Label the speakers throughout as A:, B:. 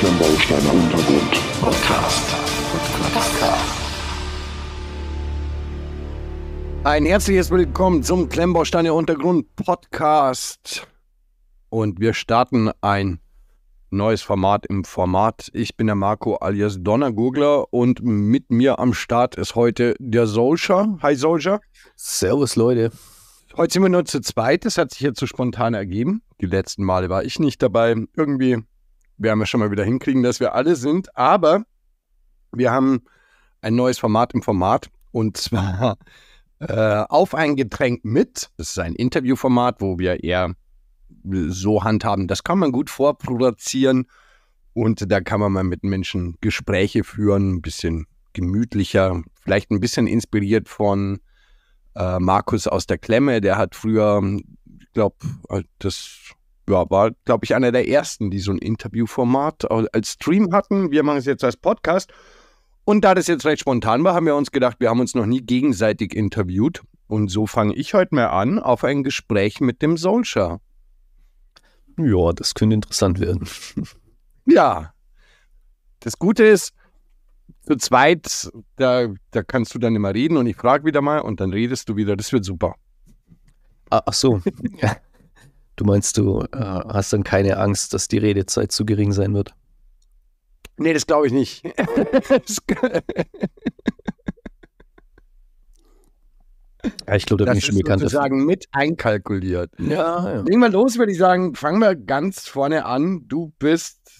A: dunklen Bausteine Untergrund.
B: Podcast. Ein herzliches Willkommen zum Klemmbausteine Untergrund Podcast. Und wir starten ein neues Format im Format. Ich bin der Marco alias Donnergurgler und mit mir am Start ist heute der Soldier. Hi Soldier. Servus Leute. Heute sind wir nur zu zweit. Das hat sich jetzt so spontan ergeben. Die letzten Male war ich nicht dabei. Irgendwie werden wir schon mal wieder hinkriegen, dass wir alle sind. Aber wir haben ein neues Format im Format und zwar äh, auf ein Getränk mit. Das ist ein Interviewformat, wo wir eher so handhaben. Das kann man gut vorproduzieren und da kann man mal mit Menschen Gespräche führen, ein bisschen gemütlicher, vielleicht ein bisschen inspiriert von äh, Markus aus der Klemme. Der hat früher, ich glaube, halt das ja, war, glaube ich, einer der ersten, die so ein Interviewformat als Stream hatten. Wir machen es jetzt als Podcast. Und da das jetzt recht spontan war, haben wir uns gedacht, wir haben uns noch nie gegenseitig interviewt. Und so fange ich heute mal an auf ein Gespräch mit dem Solscher.
A: Ja, das könnte interessant werden.
B: ja. Das Gute ist, zu zweit, da, da kannst du dann immer reden und ich frage wieder mal und dann redest
A: du wieder. Das wird super. Ah, ach so. ja. Du meinst, du äh, hast dann keine Angst, dass die Redezeit zu gering sein wird?
B: Nee, das glaube ich nicht. ja, ich glaube, da das bin ich schon bekannt. sozusagen dafür. mit einkalkuliert. Ja, ja. Legen wir los, würde ich sagen, fangen wir ganz vorne an. Du bist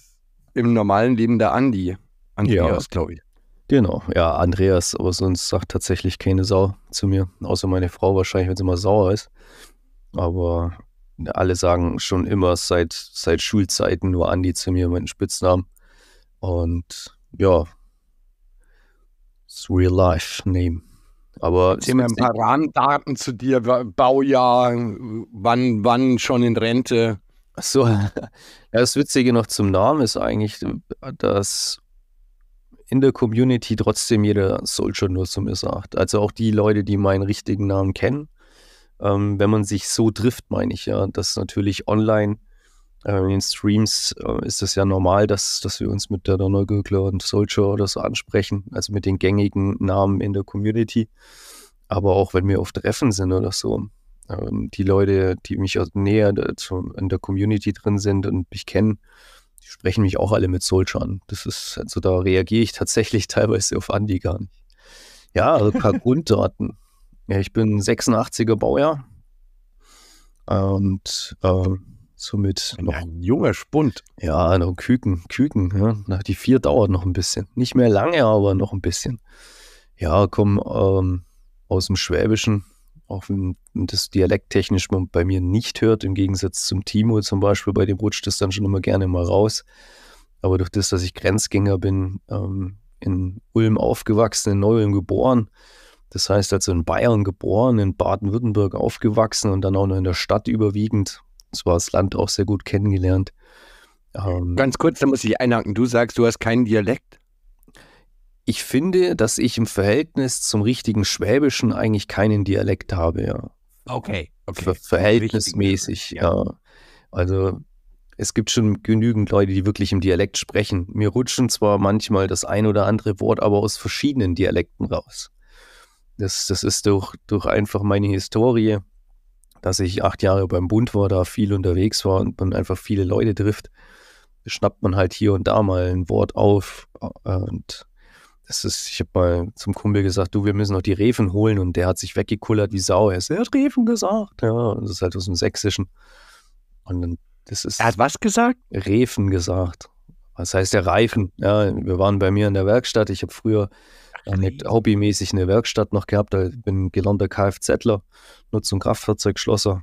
B: im normalen Leben der Andi.
A: Andreas, ja. glaube ich. Genau, ja, Andreas, aber sonst sagt tatsächlich keine Sau zu mir, außer meine Frau wahrscheinlich, wenn sie mal sauer ist. Aber alle sagen schon immer seit, seit Schulzeiten nur Andi zu mir, meinen Spitznamen. Und ja, it's real life name. Aber Erzähl mir ein paar Rahmendaten zu dir, Baujahr, wann, wann schon in Rente. Ach so, das Witzige noch zum Namen ist eigentlich, dass in der Community trotzdem jeder Soldier nur zu mir sagt. Also auch die Leute, die meinen richtigen Namen kennen, ähm, wenn man sich so trifft, meine ich ja, dass natürlich online äh, in den Streams äh, ist es ja normal, dass, dass wir uns mit der Donnergökler und Soldier oder so ansprechen, also mit den gängigen Namen in der Community. Aber auch wenn wir auf Treffen sind oder so, ähm, die Leute, die mich näher zu, in der Community drin sind und mich kennen, die sprechen mich auch alle mit Soldier an. Das ist, also da reagiere ich tatsächlich teilweise auf Andi gar nicht. Ja, also ein paar Grunddaten. Ja, ich bin 86er Baujahr und äh, somit noch ein junger Spund. Ja, noch Küken, Küken. Ja. Die vier dauert noch ein bisschen. Nicht mehr lange, aber noch ein bisschen. Ja, komm ähm, aus dem Schwäbischen, auch wenn das dialekttechnisch man bei mir nicht hört, im Gegensatz zum Timo zum Beispiel, bei dem rutscht das dann schon immer gerne mal raus. Aber durch das, dass ich Grenzgänger bin, ähm, in Ulm aufgewachsen, in Neu-Ulm geboren, das heißt, also in Bayern geboren, in Baden-Württemberg aufgewachsen und dann auch noch in der Stadt überwiegend. Das war das Land auch sehr gut kennengelernt. Ähm, Ganz kurz, da muss ich einhaken. Du sagst, du hast keinen Dialekt? Ich finde, dass ich im Verhältnis zum richtigen Schwäbischen eigentlich keinen Dialekt habe, ja. Okay, okay. Ver verhältnismäßig, ja. ja. Also es gibt schon genügend Leute, die wirklich im Dialekt sprechen. Mir rutschen zwar manchmal das ein oder andere Wort, aber aus verschiedenen Dialekten raus. Das, das ist durch, durch einfach meine Historie, dass ich acht Jahre beim Bund war, da viel unterwegs war und man einfach viele Leute trifft, schnappt man halt hier und da mal ein Wort auf. Äh, und das ist, ich habe mal zum Kumpel gesagt, du, wir müssen noch die Refen holen und der hat sich weggekullert wie Sau. Er, ist, er hat Refen gesagt. Ja, das ist halt aus dem Sächsischen. Und dann, das ist. Er hat was gesagt? Refen gesagt. Was heißt der Reifen? Ja, wir waren bei mir in der Werkstatt. Ich habe früher mit äh, hobbymäßig eine Werkstatt noch gehabt. Ich bin gelernter Kfzler, nutze ein Kraftfahrzeugschlosser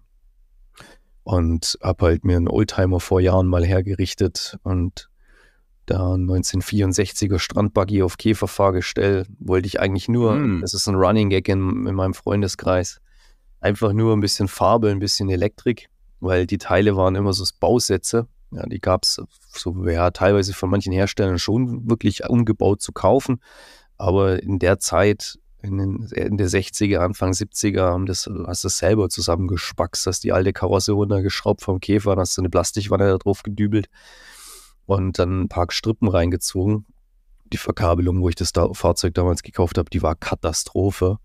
A: und habe halt mir einen Oldtimer vor Jahren mal hergerichtet und da ein 1964er Strandbuggy auf Käferfahrgestell wollte ich eigentlich nur, mm. das ist ein Running Gag in, in meinem Freundeskreis, einfach nur ein bisschen Farbe, ein bisschen Elektrik, weil die Teile waren immer so Bausätze. Ja, die gab es so, ja, teilweise von manchen Herstellern schon wirklich umgebaut zu kaufen. Aber in der Zeit, in, den, in der 60er, Anfang 70er, haben das, hast du das selber zusammengespackst, hast die alte Karosse runtergeschraubt vom Käfer, hast du eine Plastikwanne da drauf gedübelt und dann ein paar Strippen reingezogen. Die Verkabelung, wo ich das da Fahrzeug damals gekauft habe, die war Katastrophe.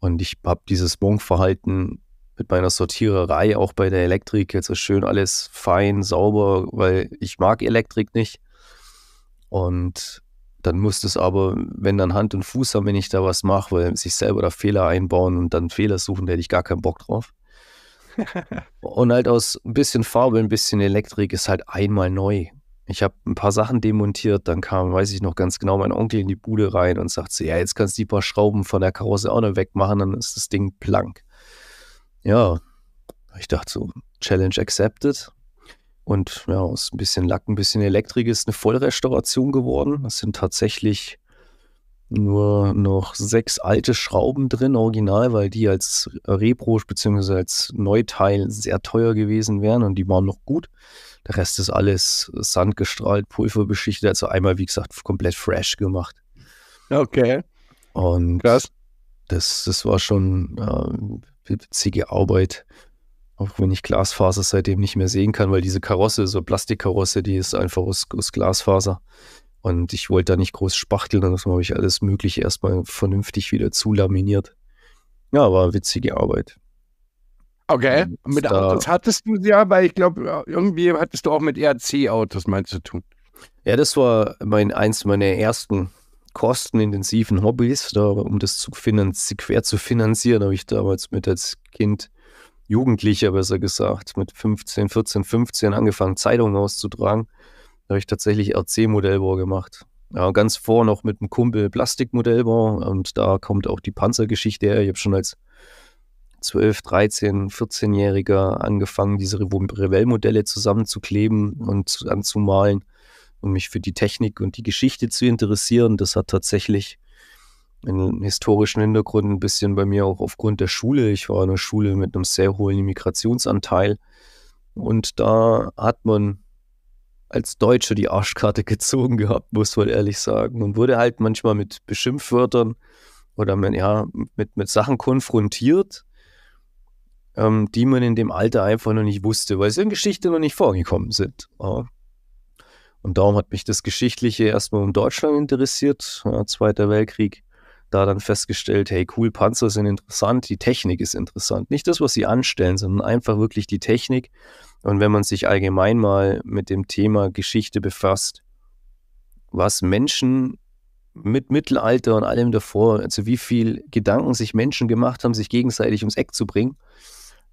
A: Und ich habe dieses Monkverhalten mit meiner Sortiererei auch bei der Elektrik jetzt ist schön alles fein, sauber, weil ich mag Elektrik nicht. Und dann muss das aber, wenn dann Hand und Fuß haben, wenn ich da was mache, weil sich selber da Fehler einbauen und dann Fehler suchen, da hätte ich gar keinen Bock drauf. und halt aus ein bisschen Farbe, ein bisschen Elektrik ist halt einmal neu. Ich habe ein paar Sachen demontiert, dann kam, weiß ich noch ganz genau, mein Onkel in die Bude rein und sagte, so, ja, jetzt kannst du die paar Schrauben von der Karosse auch noch wegmachen, dann ist das Ding blank. Ja, ich dachte so, Challenge accepted. Und ja, aus ein bisschen Lack, ein bisschen Elektrik ist eine Vollrestauration geworden. Es sind tatsächlich nur noch sechs alte Schrauben drin, original, weil die als Repro bzw. als Neuteil sehr teuer gewesen wären und die waren noch gut. Der Rest ist alles sandgestrahlt, pulverbeschichtet, also einmal, wie gesagt, komplett fresh gemacht. Okay. Und Krass. Das, das war schon äh, witzige Arbeit auch wenn ich Glasfaser seitdem nicht mehr sehen kann, weil diese Karosse, so Plastikkarosse, die ist einfach aus, aus Glasfaser. Und ich wollte da nicht groß spachteln, dann habe ich alles Mögliche erstmal vernünftig wieder zulaminiert. Ja, war witzige Arbeit.
B: Okay, und mit da, Autos hattest du ja, weil ich glaube, irgendwie
A: hattest du auch mit ERC-Autos mal zu tun. Ja, das war mein, eins meiner ersten kostenintensiven Hobbys, da, um das zu finanzieren, quer zu finanzieren, habe ich damals mit als Kind Jugendlicher besser gesagt, mit 15, 14, 15 angefangen, Zeitungen auszutragen. Da habe ich tatsächlich RC-Modellbau gemacht. Ja, ganz vor noch mit einem Kumpel Plastikmodellbau und da kommt auch die Panzergeschichte her. Ich habe schon als 12, 13, 14-Jähriger angefangen, diese Revell-Modelle zusammenzukleben und anzumalen und um mich für die Technik und die Geschichte zu interessieren. Das hat tatsächlich einen historischen Hintergrund ein bisschen bei mir auch aufgrund der Schule. Ich war in einer Schule mit einem sehr hohen Immigrationsanteil und da hat man als Deutscher die Arschkarte gezogen gehabt, muss man ehrlich sagen. Und wurde halt manchmal mit Beschimpfwörtern oder mit, ja, mit, mit Sachen konfrontiert, ähm, die man in dem Alter einfach noch nicht wusste, weil sie in Geschichte noch nicht vorgekommen sind. Ja. Und darum hat mich das Geschichtliche erstmal um Deutschland interessiert, ja, Zweiter Weltkrieg da dann festgestellt, hey, cool, Panzer sind interessant, die Technik ist interessant. Nicht das, was sie anstellen, sondern einfach wirklich die Technik. Und wenn man sich allgemein mal mit dem Thema Geschichte befasst, was Menschen mit Mittelalter und allem davor, also wie viel Gedanken sich Menschen gemacht haben, sich gegenseitig ums Eck zu bringen,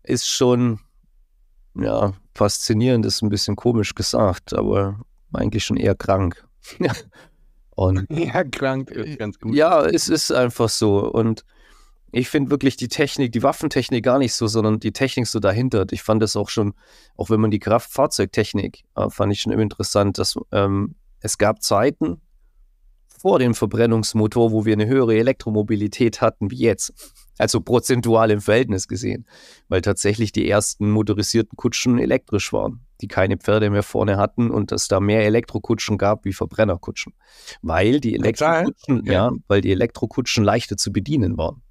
A: ist schon ja, faszinierend ist ein bisschen komisch gesagt, aber eigentlich schon eher krank. Und ja, krank ist äh, ganz gut. Ja, es ist einfach so. Und ich finde wirklich die Technik, die Waffentechnik gar nicht so, sondern die Technik so dahinter. Ich fand das auch schon, auch wenn man die Kraftfahrzeugtechnik, äh, fand ich schon immer interessant, dass ähm, es gab Zeiten vor dem Verbrennungsmotor, wo wir eine höhere Elektromobilität hatten wie jetzt. Also prozentual im Verhältnis gesehen, weil tatsächlich die ersten motorisierten Kutschen elektrisch waren, die keine Pferde mehr vorne hatten und es da mehr Elektrokutschen gab wie Verbrennerkutschen, weil die Elektrokutschen, okay. ja, weil die Elektrokutschen leichter zu bedienen waren.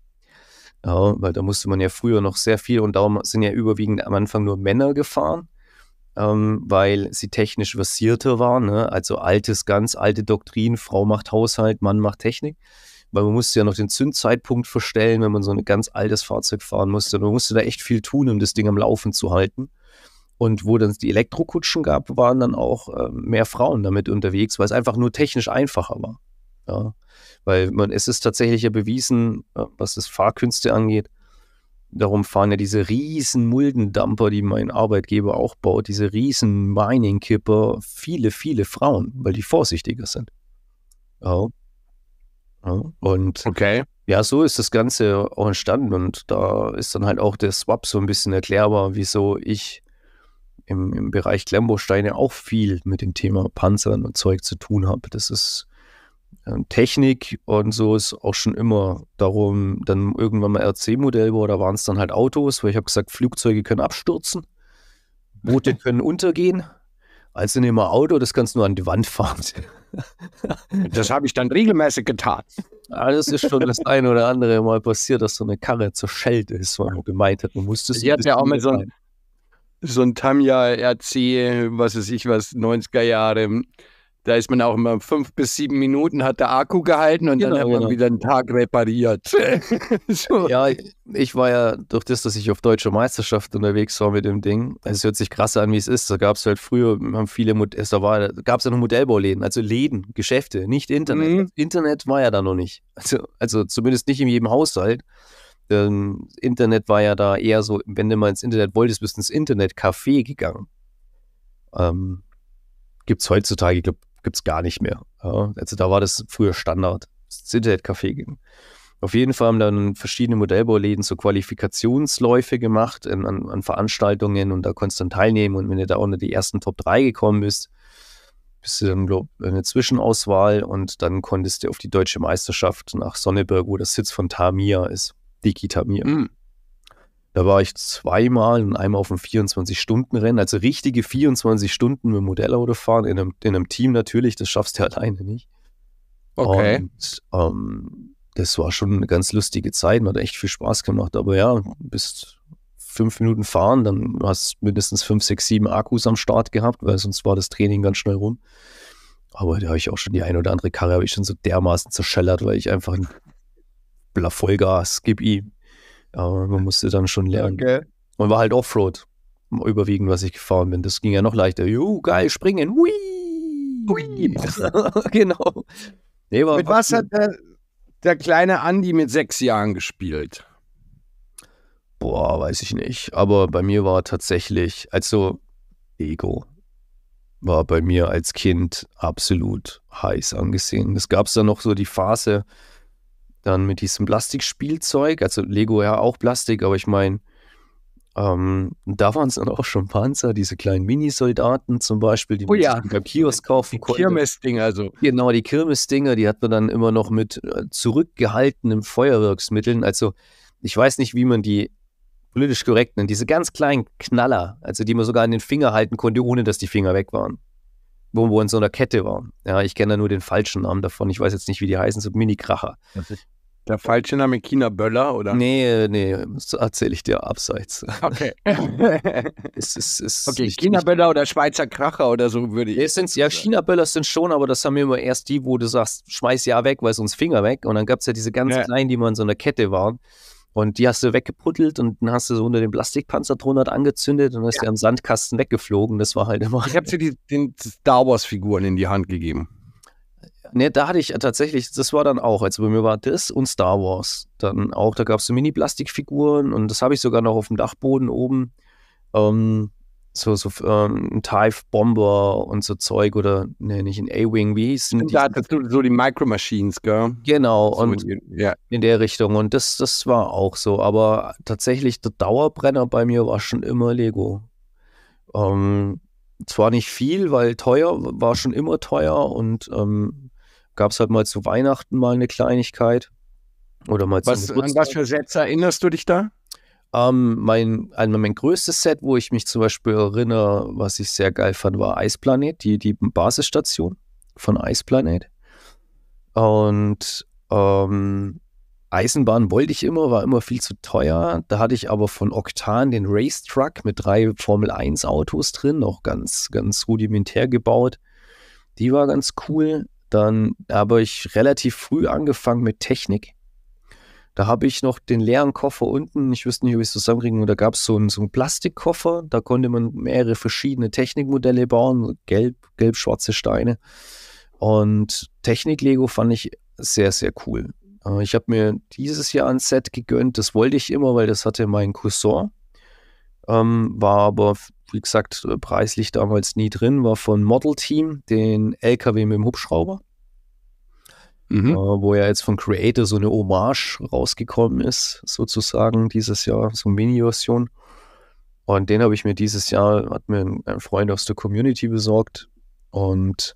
A: Ja, weil da musste man ja früher noch sehr viel und darum sind ja überwiegend am Anfang nur Männer gefahren, ähm, weil sie technisch versierter waren. Ne? Also altes, ganz alte Doktrin, Frau macht Haushalt, Mann macht Technik weil man musste ja noch den Zündzeitpunkt verstellen, wenn man so ein ganz altes Fahrzeug fahren musste. Man musste da echt viel tun, um das Ding am Laufen zu halten. Und wo dann die Elektrokutschen gab, waren dann auch äh, mehr Frauen damit unterwegs, weil es einfach nur technisch einfacher war. Ja. Weil man, es ist tatsächlich ja bewiesen, äh, was das Fahrkünste angeht, darum fahren ja diese riesen Muldendamper, die mein Arbeitgeber auch baut, diese riesen Mining-Kipper, viele, viele Frauen, weil die vorsichtiger sind. Ja und okay. ja, so ist das Ganze auch entstanden und da ist dann halt auch der Swap so ein bisschen erklärbar, wieso ich im, im Bereich Klemmbausteine auch viel mit dem Thema Panzern und Zeug zu tun habe. Das ist äh, Technik und so ist auch schon immer darum, dann irgendwann mal RC-Modell war, da waren es dann halt Autos, weil ich habe gesagt, Flugzeuge können abstürzen, Boote können untergehen. Also nehmen wir Auto, das kannst du nur an die Wand fahren. Das habe ich dann regelmäßig getan. Alles ah, ist schon das eine oder andere Mal passiert, dass so eine Karre zerschellt ist, weil man gemeint hat, man musste es. Ich hatte ja auch mit so einem so ein Tamja RC,
B: was weiß ich was, 90er Jahre da ist man auch immer fünf bis sieben Minuten hat der Akku gehalten und genau, dann hat man genau. wieder einen Tag repariert.
A: so. Ja, ich war ja durch das, dass ich auf deutscher Meisterschaft unterwegs war mit dem Ding. Es hört sich krasser an, wie es ist. Da gab es halt früher, haben viele, da war, gab es ja noch Modellbauläden, also Läden, Geschäfte, nicht Internet. Mhm. Internet war ja da noch nicht. Also, also zumindest nicht in jedem Haushalt. Ähm, Internet war ja da eher so, wenn du mal ins Internet wolltest, bist du ins Internetcafé gegangen. Ähm, Gibt es heutzutage, ich glaube, gibt es gar nicht mehr. Ja, also da war das früher Standard, das es café ging. Auf jeden Fall haben dann verschiedene Modellbauläden so Qualifikationsläufe gemacht in, an, an, Veranstaltungen und da konntest du dann teilnehmen und wenn du da unter die ersten Top 3 gekommen bist, bist du dann, glaube ich, eine Zwischenauswahl und dann konntest du auf die deutsche Meisterschaft nach Sonneberg, wo der Sitz von Tamia ist, Diki Tamir. Mm. Hm. Da war ich zweimal und einmal auf dem 24-Stunden-Rennen, also richtige 24 Stunden mit dem Modellauto fahren, in einem, in einem Team natürlich, das schaffst du alleine nicht. Okay. Und ähm, das war schon eine ganz lustige Zeit, man hat echt viel Spaß gemacht, aber ja, bist fünf Minuten fahren, dann hast du mindestens fünf, sechs, sieben Akkus am Start gehabt, weil sonst war das Training ganz schnell rum. Aber da habe ich auch schon die ein oder andere Karre, habe ich schon so dermaßen zerschellert, weil ich einfach ein Vollgas, gib ihm. Aber man musste dann schon lernen. Okay. Und war halt Offroad überwiegend, was ich gefahren bin. Das ging ja noch leichter. Juhu, geil, springen. Hui. Hui. genau. Nee, mit
B: was hat der, der kleine Andi mit sechs Jahren gespielt?
A: Boah, weiß ich nicht. Aber bei mir war tatsächlich, also Ego war bei mir als Kind absolut heiß angesehen. Es gab es dann noch so die Phase, dann mit diesem Plastikspielzeug, also Lego ja auch Plastik, aber ich meine, ähm, da waren es dann auch schon Panzer, diese kleinen Minisoldaten zum Beispiel, die oh, man ja. beim Kiosk kaufen konnte. Die Kirmesdinger, also. Genau, die Kirmesdinger, die hat man dann immer noch mit äh, zurückgehaltenen Feuerwerksmitteln. Also, ich weiß nicht, wie man die politisch korrekt nennt. Diese ganz kleinen Knaller, also die man sogar an den Finger halten konnte, ohne dass die Finger weg waren. Wo man in so einer Kette waren. Ja, ich kenne da nur den falschen Namen davon. Ich weiß jetzt nicht, wie die heißen, so Mini-Kracher. Der falsche Name China Böller, oder? Nee, äh, nee, das erzähle ich dir abseits. Okay. es, ist, es okay, nicht, China Böller oder Schweizer Kracher oder so würde ich. Es sind, ja, China Böller sind schon, aber das haben wir immer erst die, wo du sagst, schmeiß ja weg, weil sonst Finger weg. Und dann gab es ja diese ganz ja. kleinen, die mal in so einer Kette waren. Und die hast du weggeputtelt und dann hast du so unter dem Plastikpanzer drunter angezündet und hast ja. der am Sandkasten weggeflogen. Das war halt immer. Ich habe dir die, den Star Wars-Figuren in die Hand gegeben ne, da hatte ich tatsächlich, das war dann auch, also bei mir war das und Star Wars. Dann auch, da gab es so Mini-Plastikfiguren und das habe ich sogar noch auf dem Dachboden oben. Ähm, so, so ähm, ein tive Bomber und so Zeug oder ne, nicht ein A-Wing, wie hieß denn die? Da hattest so die Micro Machines, gell? Genau, so und die, ja. in der Richtung. Und das, das war auch so. Aber tatsächlich, der Dauerbrenner bei mir war schon immer Lego. Ähm, zwar nicht viel, weil teuer, war schon immer teuer und ähm, gab es halt mal zu Weihnachten mal eine Kleinigkeit oder mal was, zum An was für Sets erinnerst du dich da? Ähm, mein, ein, also mein größtes Set, wo ich mich zum Beispiel erinnere, was ich sehr geil fand, war Eisplanet, die, die Basisstation von Eisplanet. Und ähm, Eisenbahn wollte ich immer, war immer viel zu teuer. Da hatte ich aber von Oktan den Race Truck mit drei Formel 1 Autos drin, auch ganz, ganz rudimentär gebaut. Die war ganz cool. Dann habe ich relativ früh angefangen mit Technik. Da habe ich noch den leeren Koffer unten, ich wüsste nicht, ob ich es zusammenkriege, und da gab so es so einen Plastikkoffer, da konnte man mehrere verschiedene Technikmodelle bauen, gelb, gelb-schwarze Steine. Und Technik-Lego fand ich sehr, sehr cool. Äh, ich habe mir dieses Jahr ein Set gegönnt, das wollte ich immer, weil das hatte mein Cousin. Ähm, war aber wie gesagt, äh, preislich damals nie drin, war von Model Team, den LKW mit dem Hubschrauber. Mhm. Äh, wo ja jetzt von Creator so eine Hommage rausgekommen ist, sozusagen dieses Jahr, so eine Mini-Version. Und den habe ich mir dieses Jahr, hat mir ein Freund aus der Community besorgt und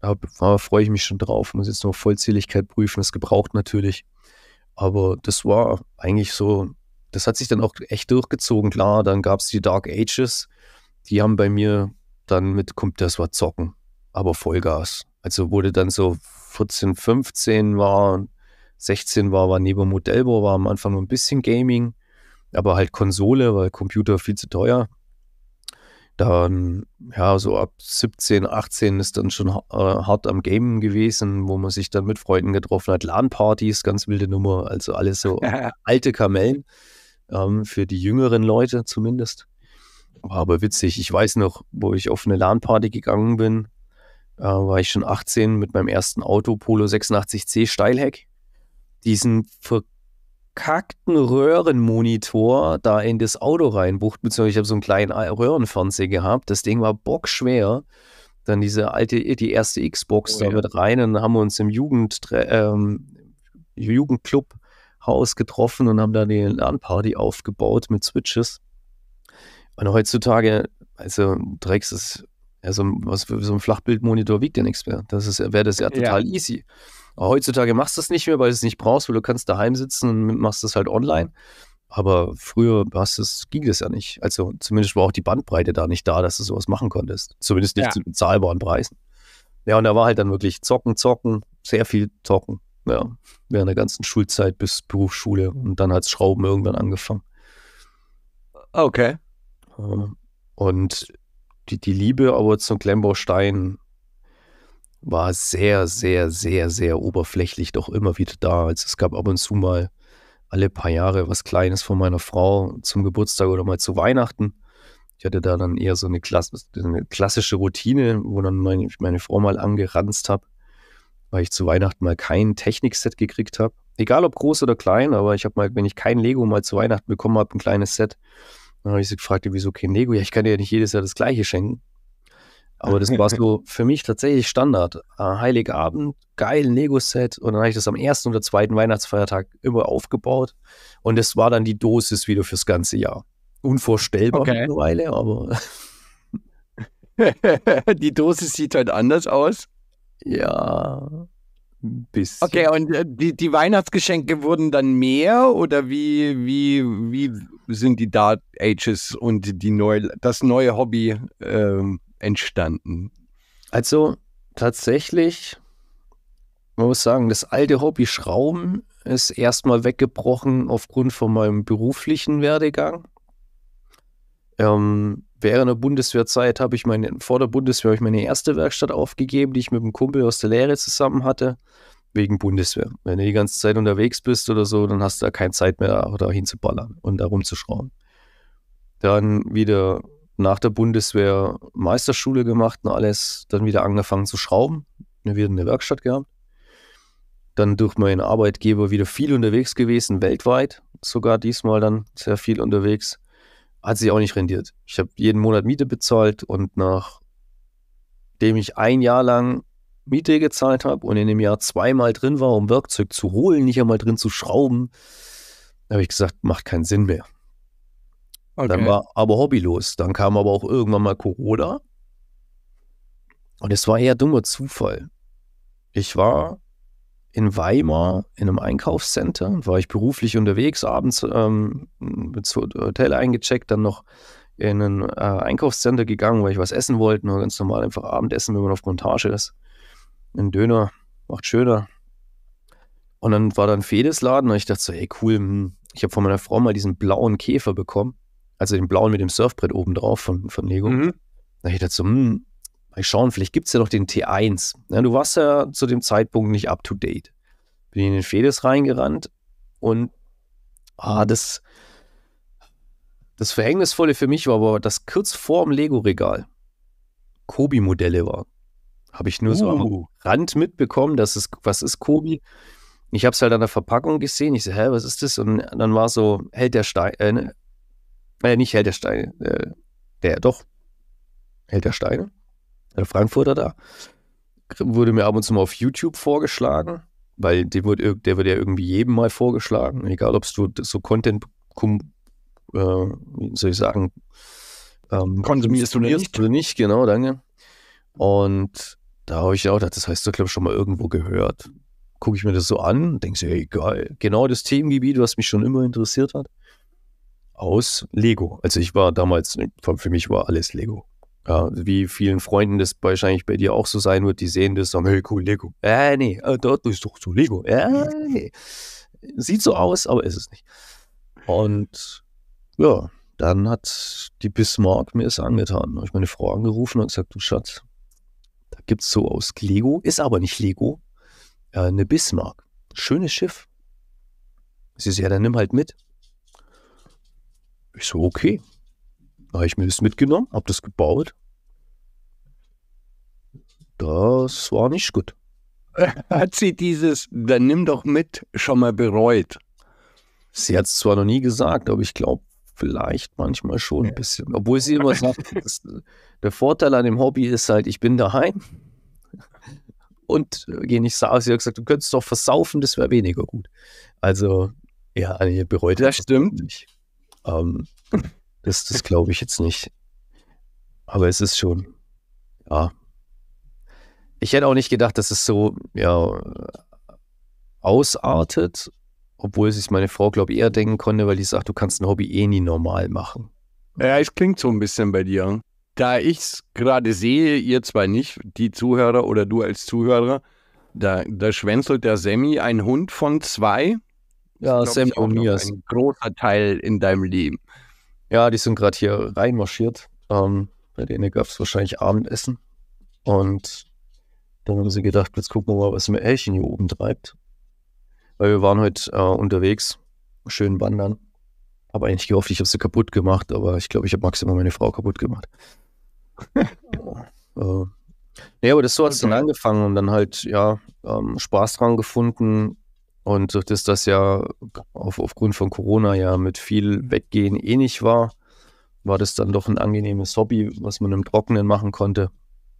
A: da, da freue ich mich schon drauf. Muss jetzt noch Vollzähligkeit prüfen, das gebraucht natürlich. Aber das war eigentlich so das hat sich dann auch echt durchgezogen. Klar, dann gab es die Dark Ages, die haben bei mir dann mit, das war Zocken, aber Vollgas. Also wurde dann so 14, 15 war, 16 war, war neben Modellbau, war am Anfang nur ein bisschen Gaming, aber halt Konsole, weil Computer viel zu teuer. Dann, ja, so ab 17, 18 ist dann schon äh, hart am Gamen gewesen, wo man sich dann mit Freunden getroffen hat. LAN-Partys, ganz wilde Nummer, also alles so alte Kamellen ähm, für die jüngeren Leute zumindest. War aber witzig. Ich weiß noch, wo ich auf eine LAN-Party gegangen bin, äh, war ich schon 18 mit meinem ersten Auto, Polo 86C Steilheck. Diesen verkackten Röhrenmonitor da in das Auto reinbucht, beziehungsweise ich habe so einen kleinen Röhrenfernseher gehabt. Das Ding war bockschwer dann diese alte, die erste Xbox oh, da ja. mit rein und haben wir uns im Jugend, ähm, Jugendclub Haus getroffen und haben da eine LAN-Party aufgebaut mit Switches. Und heutzutage, also Drex ist, also was für so ein Flachbildmonitor wiegt ja nichts mehr. Das wäre das ja total ja. easy. Aber heutzutage machst du das nicht mehr, weil du es nicht brauchst, weil du kannst daheim sitzen und machst das halt online. Aber früher hast es, ging das ja nicht. Also zumindest war auch die Bandbreite da nicht da, dass du sowas machen konntest. Zumindest nicht ja. zu zahlbaren Preisen. Ja, und da war halt dann wirklich zocken, zocken, sehr viel zocken ja, während der ganzen Schulzeit bis Berufsschule und dann hat es Schrauben irgendwann angefangen. Okay. Und die, die Liebe aber zum Klemmbaustein war sehr, sehr, sehr, sehr oberflächlich doch immer wieder da. Also es gab ab und zu mal alle paar Jahre was Kleines von meiner Frau zum Geburtstag oder mal zu Weihnachten. Ich hatte da dann eher so eine, Klasse, eine klassische Routine, wo dann meine, meine Frau mal angeranzt habe weil ich zu Weihnachten mal kein Technikset gekriegt habe. Egal ob groß oder klein, aber ich habe mal, wenn ich kein Lego mal zu Weihnachten bekommen habe, ein kleines Set, dann habe ich sie gefragt, wieso kein Lego? Ja, ich kann dir ja nicht jedes Jahr das gleiche schenken. Aber das war so für mich tatsächlich Standard. Ah, Heiligabend, geil, Lego-Set. Und dann habe ich das am ersten oder zweiten Weihnachtsfeiertag immer aufgebaut. Und das war dann die Dosis wieder fürs ganze Jahr. Unvorstellbar okay. mittlerweile, aber.
B: die Dosis sieht halt anders aus. Ja. Ein bisschen. Okay, und äh, die, die Weihnachtsgeschenke wurden dann mehr oder wie, wie, wie sind die Dark Ages und die neue, das neue Hobby ähm,
A: entstanden? Also tatsächlich, man muss sagen, das alte Hobby Schrauben ist erstmal weggebrochen aufgrund von meinem beruflichen Werdegang. Ähm, während der Bundeswehrzeit habe ich meine, vor der Bundeswehr habe ich meine erste Werkstatt aufgegeben, die ich mit einem Kumpel aus der Lehre zusammen hatte, wegen Bundeswehr. Wenn du die ganze Zeit unterwegs bist oder so, dann hast du da keine Zeit mehr, da hinzuballern und da rumzuschrauben. Dann wieder nach der Bundeswehr Meisterschule gemacht und alles, dann wieder angefangen zu schrauben, wieder eine Werkstatt gehabt. Dann durch meinen Arbeitgeber wieder viel unterwegs gewesen, weltweit sogar diesmal dann sehr viel unterwegs hat sich auch nicht rendiert. Ich habe jeden Monat Miete bezahlt und nachdem ich ein Jahr lang Miete gezahlt habe und in dem Jahr zweimal drin war, um Werkzeug zu holen, nicht einmal drin zu schrauben, habe ich gesagt, macht keinen Sinn mehr. Okay. Dann war aber hobbylos. Dann kam aber auch irgendwann mal Corona. Und es war eher dummer Zufall. Ich war in Weimar in einem Einkaufscenter, war ich beruflich unterwegs, abends ähm, ins Hotel eingecheckt, dann noch in ein äh, Einkaufscenter gegangen, weil ich was essen wollte, nur ganz normal einfach Abendessen, wenn man auf Montage ist. Ein Döner macht schöner. Und dann war da ein Fedesladen und ich dachte so, hey cool, hm. ich habe von meiner Frau mal diesen blauen Käfer bekommen, also den blauen mit dem Surfbrett oben drauf von, von Lego. Mhm. Da ich dachte so, hm, mal schauen, vielleicht gibt es ja noch den T1. Ja, du warst ja zu dem Zeitpunkt nicht up to date. Bin in den Fedes reingerannt und ah, das, das Verhängnisvolle für mich war aber, dass kurz vor dem Lego-Regal Kobi-Modelle waren. Habe ich nur uh. so am uh. Rand mitbekommen, dass es, was ist Kobi? Ich habe es halt an der Verpackung gesehen. Ich so, hä, was ist das? Und dann war so, hält der Stein, äh, ne, äh, nicht hält der Stein, äh, der, doch, hält der Steine. Äh, Frankfurter da, wurde mir ab und zu mal auf YouTube vorgeschlagen, weil der wird, der wird ja irgendwie jedem mal vorgeschlagen, egal ob du so Content, kum, äh, wie soll ich sagen, ähm, konsumierst du nicht? Oder nicht, genau, danke. Und da habe ich auch das heißt, du glaube schon mal irgendwo gehört. Gucke ich mir das so an, denke du, hey, geil, genau das Themengebiet, was mich schon immer interessiert hat aus Lego. Also ich war damals, ne, für mich war alles Lego. Ja, wie vielen Freunden das wahrscheinlich bei dir auch so sein wird, die sehen das, sagen, hey, cool, Lego. Äh, nee, äh, dort ist doch so Lego. Äh, nee. Sieht so aus, aber ist es nicht. Und ja, dann hat die Bismarck mir es angetan. Da Habe ich meine Frau angerufen und gesagt, du Schatz, da gibt es so aus Lego, ist aber nicht Lego, äh, eine Bismarck. Schönes Schiff. Sie ist ja, dann nimm halt mit. Ich so, okay, habe ich mir das mitgenommen, habe das gebaut. Das war nicht gut. Hat sie dieses, dann nimm doch mit, schon mal bereut? Sie hat es zwar noch nie gesagt, aber ich glaube, vielleicht manchmal schon ein bisschen. Obwohl sie immer sagt, das, der Vorteil an dem Hobby ist halt, ich bin daheim und äh, gehe nicht saufen. Sie hat gesagt, du könntest doch versaufen, das wäre weniger gut. Also, ja, bereut das stimmt. Das nicht. Ähm, das, das glaube ich jetzt nicht. Aber es ist schon, ja. Ich hätte auch nicht gedacht, dass es so, ja, ausartet, obwohl sich meine Frau, glaube ich, eher denken konnte, weil die sagt, du kannst ein Hobby eh nie normal machen. Ja, es klingt so ein bisschen bei dir. Da ich es gerade sehe,
B: ihr zwei nicht, die Zuhörer oder du als Zuhörer, da, da schwänzelt der Sammy,
A: ein Hund von zwei. Ja, Sammy und Mias. Ein großer Teil in deinem Leben. Ja, die sind gerade hier reinmarschiert. Ähm, bei denen gab es wahrscheinlich Abendessen. Und dann haben sie gedacht, jetzt gucken wir mal, was mit Elchen hier oben treibt. Weil wir waren heute halt, äh, unterwegs, schön wandern. Habe eigentlich gehofft, ich habe sie kaputt gemacht, aber ich glaube, ich habe maximal meine Frau kaputt gemacht. äh, nee, aber das so hat es okay. dann angefangen und dann halt, ja, ähm, Spaß dran gefunden, und dass das ja auf, aufgrund von Corona ja mit viel Weggehen eh war, war das dann doch ein angenehmes Hobby, was man im Trockenen machen konnte.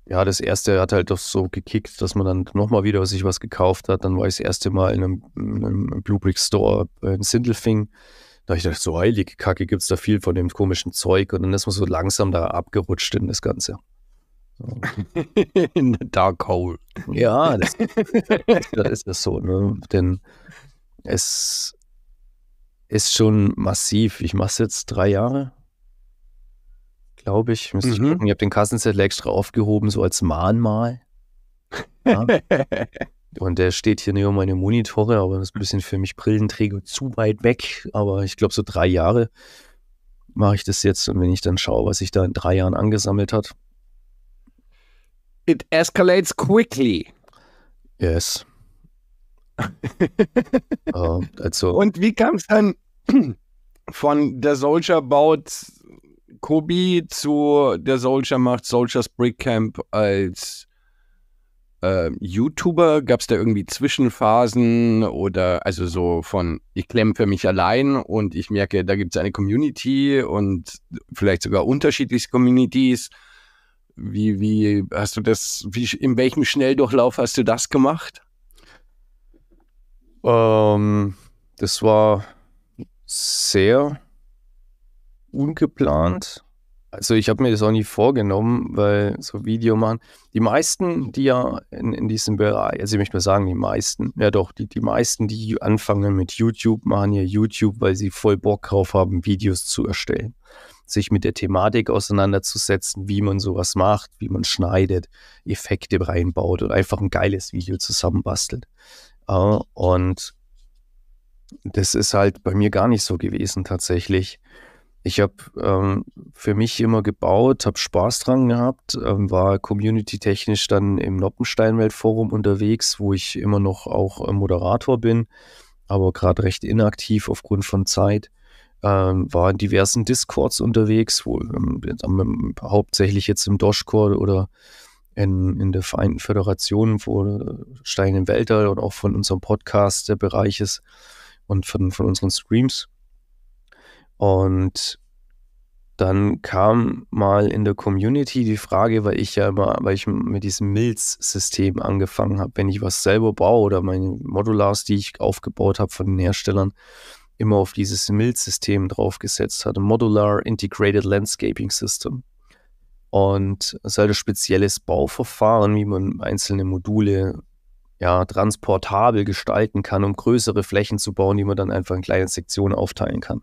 A: Ja, das erste hat halt doch so gekickt, dass man dann nochmal wieder sich was gekauft hat. Dann war ich das erste Mal in einem, in einem Blue Store äh, in Sindelfing. Da ich dachte, so heilige Kacke, gibt es da viel von dem komischen Zeug. Und dann ist man so langsam da abgerutscht in das Ganze.
B: In Dark Hole.
A: Ja, das, das ist es so. Ne? Denn es ist schon massiv. Ich mache es jetzt drei Jahre, glaube ich. mhm. ich Ich habe den Kassenzettel extra aufgehoben, so als Mahnmal. Ja. Und der steht hier neben meine Monitore, aber das ist ein bisschen für mich Brillenträger zu weit weg. Aber ich glaube, so drei Jahre mache ich das jetzt. Und wenn ich dann schaue, was sich da in drei Jahren angesammelt hat, It
B: escalates quickly.
A: Yes. uh,
B: also. Und wie kam es dann von der Soldier baut Kobi zu der Soldier macht Soldiers Brick Camp als äh, YouTuber? Gab es da irgendwie Zwischenphasen oder also so von ich klemme für mich allein und ich merke, da gibt es eine Community und vielleicht sogar unterschiedliche Communities? Wie, wie hast du das, wie, in welchem Schnelldurchlauf hast du das gemacht?
A: Ähm, das war sehr ungeplant. Also ich habe mir das auch nicht vorgenommen, weil so Video machen. Die meisten, die ja in, in diesem Bereich, also ich möchte mal sagen, die meisten, ja doch, die, die meisten, die anfangen mit YouTube, machen ja YouTube, weil sie voll Bock drauf haben, Videos zu erstellen sich mit der Thematik auseinanderzusetzen, wie man sowas macht, wie man schneidet, Effekte reinbaut und einfach ein geiles Video zusammenbastelt. Uh, und das ist halt bei mir gar nicht so gewesen tatsächlich. Ich habe ähm, für mich immer gebaut, habe Spaß dran gehabt, ähm, war community-technisch dann im Noppensteinwelt-Forum unterwegs, wo ich immer noch auch äh, Moderator bin, aber gerade recht inaktiv aufgrund von Zeit ähm, war in diversen Discords unterwegs, wo, ähm, ähm hauptsächlich jetzt im Dogecore oder in, in der Vereinten Föderation wo äh, Stein im Weltall und auch von unserem Podcast der Bereich ist und von, von unseren Streams. Und dann kam mal in der Community die Frage, weil ich ja immer, weil ich mit diesem Milz-System angefangen habe, wenn ich was selber baue oder meine Modulars, die ich aufgebaut habe von den Herstellern, immer auf dieses MILS-System draufgesetzt hat, Modular Integrated Landscaping System. Und es ist halt ein spezielles Bauverfahren, wie man einzelne Module ja, transportabel gestalten kann, um größere Flächen zu bauen, die man dann einfach in kleine Sektionen aufteilen kann.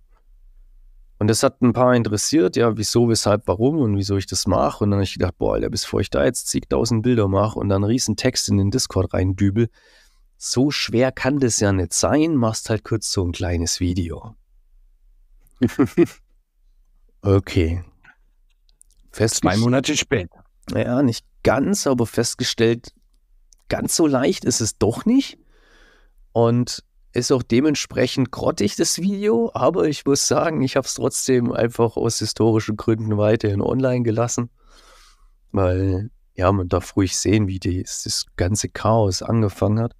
A: Und das hat ein paar interessiert, ja, wieso, weshalb, warum und wieso ich das mache. Und dann habe ich gedacht, boah, Alter, bevor ich da jetzt zigtausend Bilder mache und dann einen riesen Text in den Discord reindübel, so schwer kann das ja nicht sein, machst halt kurz so ein kleines Video. okay. Festgest Zwei Monate später. Ja, nicht ganz, aber festgestellt, ganz so leicht ist es doch nicht. Und ist auch dementsprechend grottig, das Video. Aber ich muss sagen, ich habe es trotzdem einfach aus historischen Gründen weiterhin online gelassen. Weil, ja, man darf ruhig sehen, wie das, das ganze Chaos angefangen hat.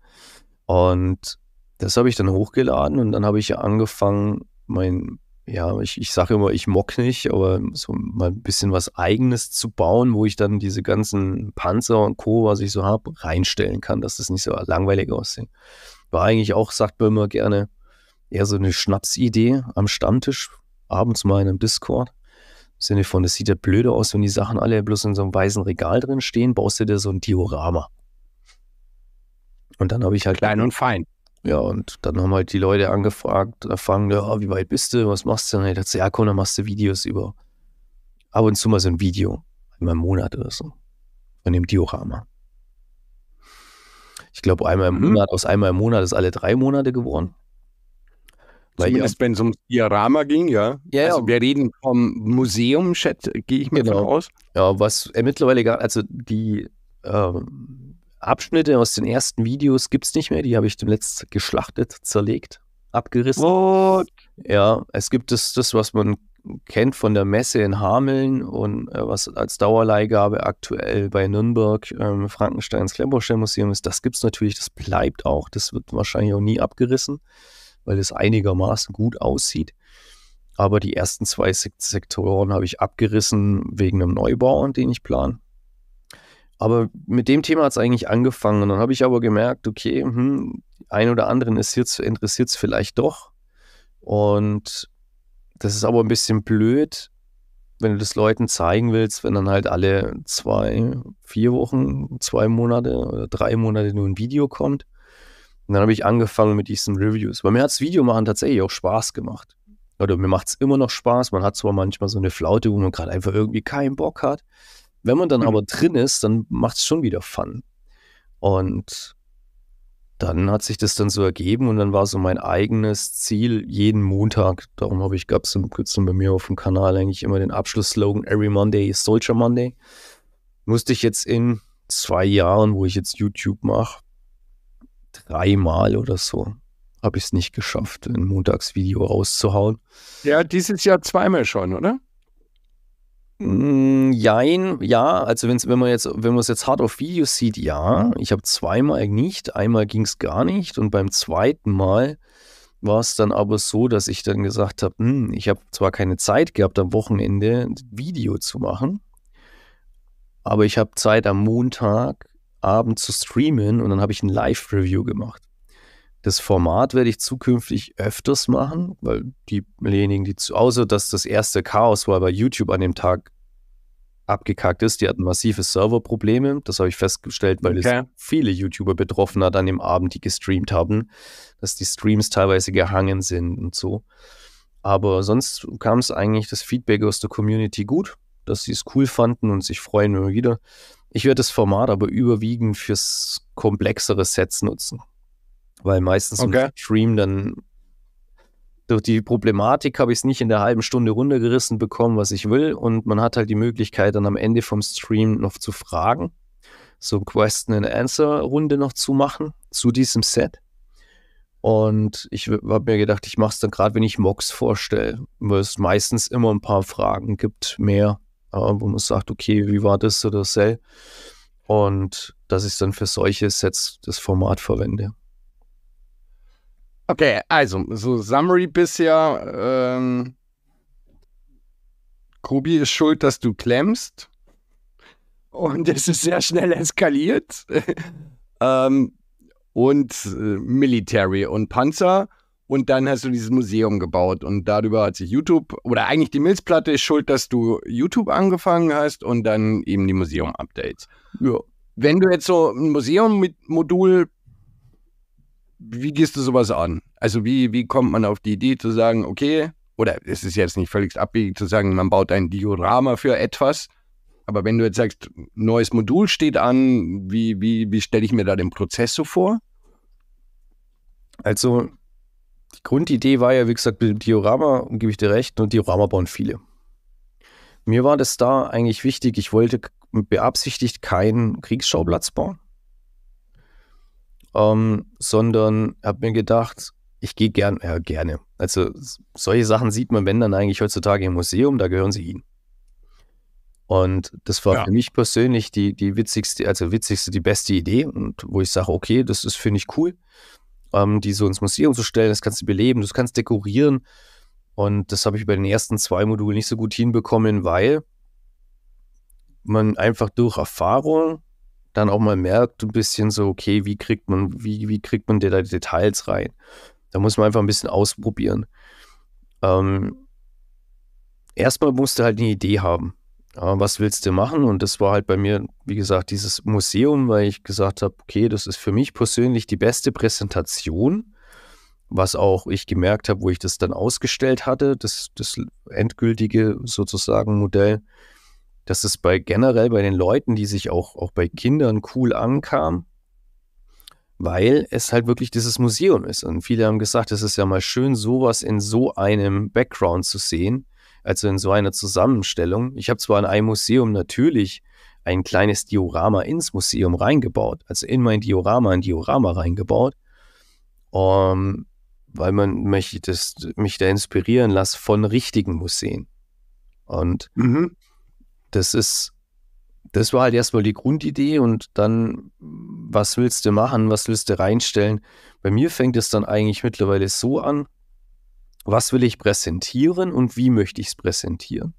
A: Und das habe ich dann hochgeladen und dann habe ich angefangen, mein, ja, ich, ich sage immer, ich mock nicht, aber so mal ein bisschen was Eigenes zu bauen, wo ich dann diese ganzen Panzer und Co., was ich so habe, reinstellen kann, dass das nicht so langweilig aussieht. War eigentlich auch, sagt man immer gerne, eher so eine Schnapsidee am Stammtisch, abends mal in einem Discord. Im Sinne von, es sieht ja blöde aus, wenn die Sachen alle bloß in so einem weißen Regal drin stehen, baust du dir so ein Diorama. Und dann habe ich halt. Klein und fein. Ja, und dann haben halt die Leute angefragt, erfangen, ja, wie weit bist du, was machst du? Und ich dachte, ja, komm, dann machst du Videos über. Ab und zu mal so ein Video, einmal im Monat oder so, von dem Diorama. Ich glaube, einmal im mhm. Monat, aus einmal im Monat ist alle drei Monate geworden. Zumindest wenn es ums Diorama ging, ja. ja also ja. wir reden vom Museum, chat gehe ich mir genau. davon aus. Ja, was äh, mittlerweile, also die, ähm, Abschnitte aus den ersten Videos gibt es nicht mehr. Die habe ich demnächst geschlachtet, zerlegt, abgerissen. What? Ja, es gibt das, das, was man kennt von der Messe in Hameln und äh, was als Dauerleihgabe aktuell bei Nürnberg ähm, Frankensteins Klemmbaustellmuseum ist. Das gibt es natürlich, das bleibt auch. Das wird wahrscheinlich auch nie abgerissen, weil es einigermaßen gut aussieht. Aber die ersten zwei Sektoren habe ich abgerissen wegen einem Neubau, den ich plane. Aber mit dem Thema hat es eigentlich angefangen. Und dann habe ich aber gemerkt, okay, hm, ein oder anderen interessiert es vielleicht doch. Und das ist aber ein bisschen blöd, wenn du das Leuten zeigen willst, wenn dann halt alle zwei, vier Wochen, zwei Monate oder drei Monate nur ein Video kommt. Und dann habe ich angefangen mit diesen Reviews. Weil mir hat das Video machen tatsächlich auch Spaß gemacht. Oder mir macht es immer noch Spaß. Man hat zwar manchmal so eine Flaute, wo man gerade einfach irgendwie keinen Bock hat. Wenn man dann mhm. aber drin ist, dann macht es schon wieder Fun. Und dann hat sich das dann so ergeben und dann war so mein eigenes Ziel jeden Montag. Darum habe ich, gab es im Kürzen bei mir auf dem Kanal eigentlich immer den Abschlussslogan Every Monday is Soldier Monday. Musste ich jetzt in zwei Jahren, wo ich jetzt YouTube mache, dreimal oder so, habe ich es nicht geschafft, ein Montagsvideo rauszuhauen. Ja, dieses Jahr zweimal schon, oder? Hm, jein, ja, also wenn's, wenn man jetzt, wenn man es jetzt hart auf Video sieht, ja. Ich habe zweimal nicht, einmal ging es gar nicht und beim zweiten Mal war es dann aber so, dass ich dann gesagt habe, hm, ich habe zwar keine Zeit gehabt am Wochenende Video zu machen, aber ich habe Zeit am Montagabend zu streamen und dann habe ich ein Live-Review gemacht. Das Format werde ich zukünftig öfters machen, weil diejenigen, die zu, außer dass das erste Chaos war bei YouTube an dem Tag abgekackt ist, die hatten massive Serverprobleme. Das habe ich festgestellt, weil okay. es viele YouTuber betroffen hat an dem Abend, die gestreamt haben, dass die Streams teilweise gehangen sind und so. Aber sonst kam es eigentlich das Feedback aus der Community gut, dass sie es cool fanden und sich freuen immer wieder. Ich werde das Format aber überwiegend fürs komplexere Sets nutzen. Weil meistens okay. im Stream dann durch die Problematik habe ich es nicht in der halben Stunde runtergerissen bekommen, was ich will. Und man hat halt die Möglichkeit, dann am Ende vom Stream noch zu fragen. So Question-and-Answer-Runde noch zu machen zu diesem Set. Und ich habe mir gedacht, ich mache es dann gerade, wenn ich Mox vorstelle, weil es meistens immer ein paar Fragen gibt, mehr, äh, wo man sagt, okay, wie war das oder so. Und dass ich dann für solche Sets das Format verwende.
B: Okay, also, so Summary bisher. Ähm, Kobi ist schuld, dass du klemmst. Und es ist sehr schnell eskaliert. ähm, und äh, Military und Panzer. Und dann hast du dieses Museum gebaut. Und darüber hat sich YouTube, oder eigentlich die Milzplatte ist schuld, dass du YouTube angefangen hast und dann eben die Museum-Updates. Ja. Wenn du jetzt so ein Museum-Modul wie gehst du sowas an? Also wie, wie kommt man auf die Idee zu sagen, okay, oder es ist jetzt nicht völlig abwegig zu sagen, man baut ein Diorama für etwas, aber wenn du jetzt sagst, neues Modul steht an, wie, wie, wie stelle ich mir da den Prozess so vor?
A: Also die Grundidee war ja, wie gesagt, mit dem Diorama, und gebe ich dir recht, und Diorama bauen viele. Mir war das da eigentlich wichtig, ich wollte beabsichtigt keinen Kriegsschauplatz bauen ähm, sondern habe mir gedacht, ich gehe gern, ja, gerne. Also solche Sachen sieht man, wenn dann eigentlich heutzutage im Museum, da gehören sie hin. Und das war ja. für mich persönlich die, die witzigste, also witzigste, die beste Idee. Und wo ich sage, okay, das ist, finde ich cool, ähm, die so ins Museum zu stellen, das kannst du beleben, das kannst dekorieren. Und das habe ich bei den ersten zwei Modulen nicht so gut hinbekommen, weil man einfach durch Erfahrung dann auch mal merkt, ein bisschen so, okay, wie kriegt man, wie, wie kriegt man da Details rein? Da muss man einfach ein bisschen ausprobieren. Ähm, erstmal musst du halt eine Idee haben. Ja, was willst du machen? Und das war halt bei mir, wie gesagt, dieses Museum, weil ich gesagt habe, okay, das ist für mich persönlich die beste Präsentation, was auch ich gemerkt habe, wo ich das dann ausgestellt hatte, das, das endgültige sozusagen Modell dass es bei generell bei den Leuten, die sich auch, auch bei Kindern cool ankam, weil es halt wirklich dieses Museum ist. Und viele haben gesagt, es ist ja mal schön, sowas in so einem Background zu sehen, also in so einer Zusammenstellung. Ich habe zwar in einem Museum natürlich ein kleines Diorama ins Museum reingebaut, also in mein Diorama ein Diorama reingebaut, um, ähm, weil man mich, das, mich da inspirieren lässt von richtigen Museen. Und mhm das ist, das war halt erstmal die Grundidee und dann, was willst du machen, was willst du reinstellen? Bei mir fängt es dann eigentlich mittlerweile so an, was will ich präsentieren und wie möchte ich es präsentieren?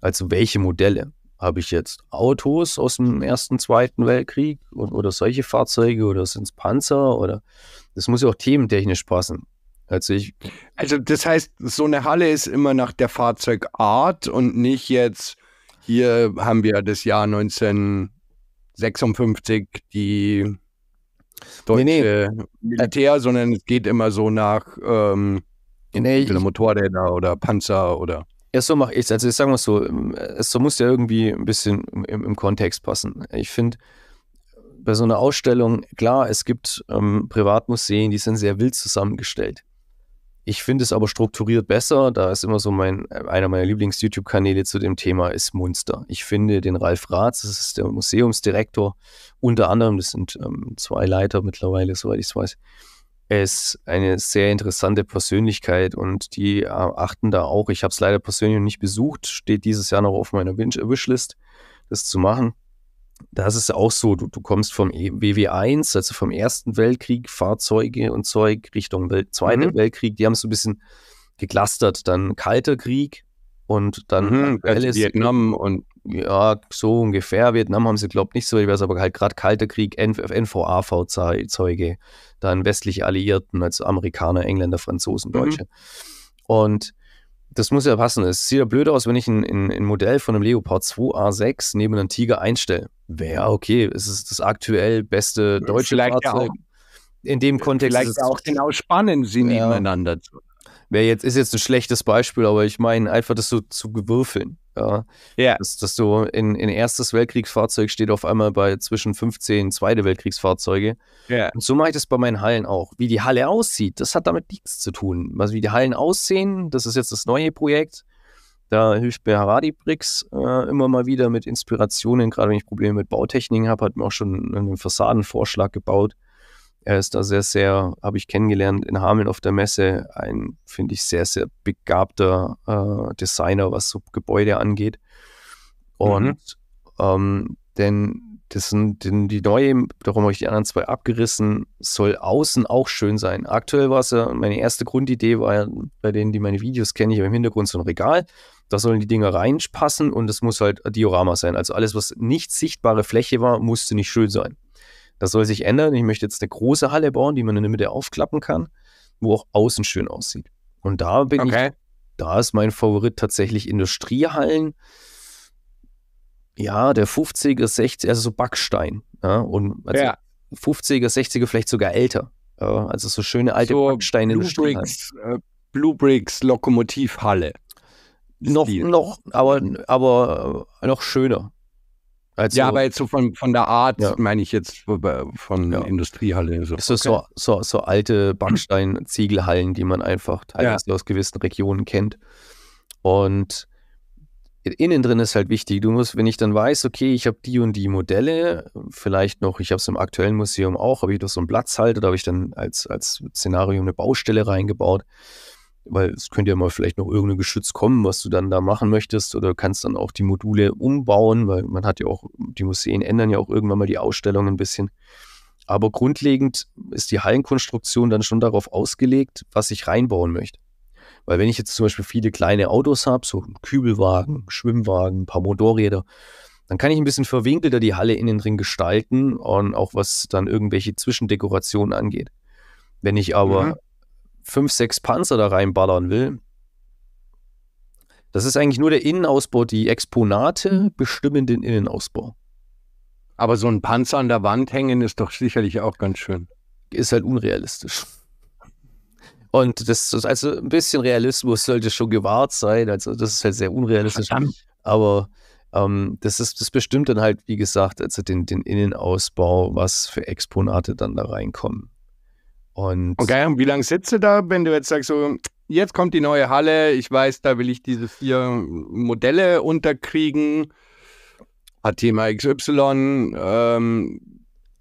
A: Also welche Modelle? Habe ich jetzt Autos aus dem Ersten, Zweiten Weltkrieg oder solche Fahrzeuge oder sind es Panzer oder das muss ja auch thementechnisch passen. Also, ich also das heißt, so eine Halle ist immer nach der
B: Fahrzeugart und nicht jetzt hier haben wir das Jahr 1956, die deutsche nee, nee. Militär, sondern es
A: geht immer so nach ähm, nee, ich, Motorräder oder Panzer oder. Ja, so mache ich es. Also, ich sage mal so, äh, es muss ja irgendwie ein bisschen im, im Kontext passen. Ich finde, bei so einer Ausstellung, klar, es gibt ähm, Privatmuseen, die sind sehr wild zusammengestellt. Ich finde es aber strukturiert besser. Da ist immer so mein, äh, einer meiner Lieblings-YouTube-Kanäle zu dem Thema ist Munster. Ich finde den Ralf Ratz, das ist der Museumsdirektor, unter anderem, das sind ähm, zwei Leiter mittlerweile, soweit ich es weiß. ist eine sehr interessante Persönlichkeit und die äh, achten da auch. Ich habe es leider persönlich noch nicht besucht, steht dieses Jahr noch auf meiner Wish-List, das zu machen das ist auch so, du, du kommst vom e-, WW1, also vom Ersten Weltkrieg, Fahrzeuge und Zeug Richtung Welt, Zweiten mhm. Weltkrieg, die haben es so ein bisschen geklustert, dann Kalter Krieg und dann mhm, also Vietnam und ja, so ungefähr. Vietnam haben sie, glaube ich, nicht so, ich weiß aber halt gerade Kalter Krieg, NVAV-Zeuge, dann westliche Alliierten, also Amerikaner, Engländer, Franzosen, mhm. Deutsche. Mhm. Und das muss ja passen. Es sieht ja blöd aus, wenn ich ein, ein, ein Modell von einem Leopard 2A6 neben einem Tiger einstelle. Wäre mhm. okay, es ist das aktuell beste äh, deutsche Vielleicht Fahrzeug. Ja auch. In dem äh, Kontext. Vielleicht auch genau spannend, sie ja. nebeneinander zu wäre jetzt, ist jetzt ein schlechtes Beispiel, aber ich meine einfach, das so zu gewürfeln. Ja. Yeah. Dass, dass du in, in erstes Weltkriegsfahrzeug steht auf einmal bei zwischen 15 zweite Weltkriegsfahrzeuge. Yeah. Und so mache ich das bei meinen Hallen auch. Wie die Halle aussieht, das hat damit nichts zu tun. Also wie die Hallen aussehen, das ist jetzt das neue Projekt. Da hilft mir Haradi Bricks äh, immer mal wieder mit Inspirationen. Gerade wenn ich Probleme mit Bautechniken habe, hat mir auch schon einen Fassadenvorschlag gebaut. Er ist da sehr, sehr, habe ich kennengelernt, in Hameln auf der Messe, ein, finde ich, sehr, sehr begabter äh, Designer, was so Gebäude angeht. Mhm. Und mhm. ähm, denn das sind denn die neue, darum habe ich die anderen zwei abgerissen, soll außen auch schön sein. Aktuell war es ja, meine erste Grundidee war ja, bei denen, die meine Videos kennen, ich habe im Hintergrund so ein Regal, da sollen die Dinger reinpassen und es muss halt Diorama sein. Also alles, was nicht sichtbare Fläche war, musste nicht schön sein. Das soll sich ändern. Ich möchte jetzt eine große Halle bauen, die man in der Mitte aufklappen kann, wo auch außen schön aussieht. Und da bin okay. ich, da ist mein Favorit tatsächlich Industriehallen. Ja, der 50er, 60er, also so Backstein. Ja, und also ja. 50er, 60er, vielleicht sogar älter. Ja, also so schöne alte so Backsteine. Äh, Blue Bricks, Lokomotivhalle. Noch,
B: noch, aber, aber noch schöner. Also, ja, aber jetzt so von, von der
A: Art, ja. meine ich jetzt von ja. Industriehalle. So. Ist das okay. so, so, so alte Backstein-Ziegelhallen, die man einfach teilweise ja. aus gewissen Regionen kennt. Und innen drin ist halt wichtig. Du musst, wenn ich dann weiß, okay, ich habe die und die Modelle, vielleicht noch, ich habe es im aktuellen Museum auch, habe ich doch so einen Platz halt oder habe ich dann als, als Szenario eine Baustelle reingebaut weil es könnte ja mal vielleicht noch irgendein Geschütz kommen, was du dann da machen möchtest oder kannst dann auch die Module umbauen, weil man hat ja auch, die Museen ändern ja auch irgendwann mal die Ausstellung ein bisschen. Aber grundlegend ist die Hallenkonstruktion dann schon darauf ausgelegt, was ich reinbauen möchte. Weil wenn ich jetzt zum Beispiel viele kleine Autos habe, so einen Kübelwagen, Schwimmwagen, ein paar Motorräder, dann kann ich ein bisschen verwinkelter die Halle innen drin gestalten und auch was dann irgendwelche Zwischendekorationen angeht. Wenn ich aber mhm fünf, sechs Panzer da reinballern will. Das ist eigentlich nur der Innenausbau. Die Exponate mhm. bestimmen den Innenausbau. Aber so ein Panzer an der Wand hängen ist doch sicherlich auch ganz schön. Ist halt unrealistisch. Und das ist also ein bisschen Realismus sollte schon gewahrt sein. Also das ist halt sehr unrealistisch. Verdammt. Aber ähm, das ist, das bestimmt dann halt, wie gesagt, also den, den Innenausbau, was für Exponate dann da reinkommen. Und okay, und wie
B: lange sitzt du da,
A: wenn du jetzt sagst, so,
B: jetzt kommt die neue Halle, ich weiß, da will ich diese vier Modelle unterkriegen, hat Thema XY. Ähm,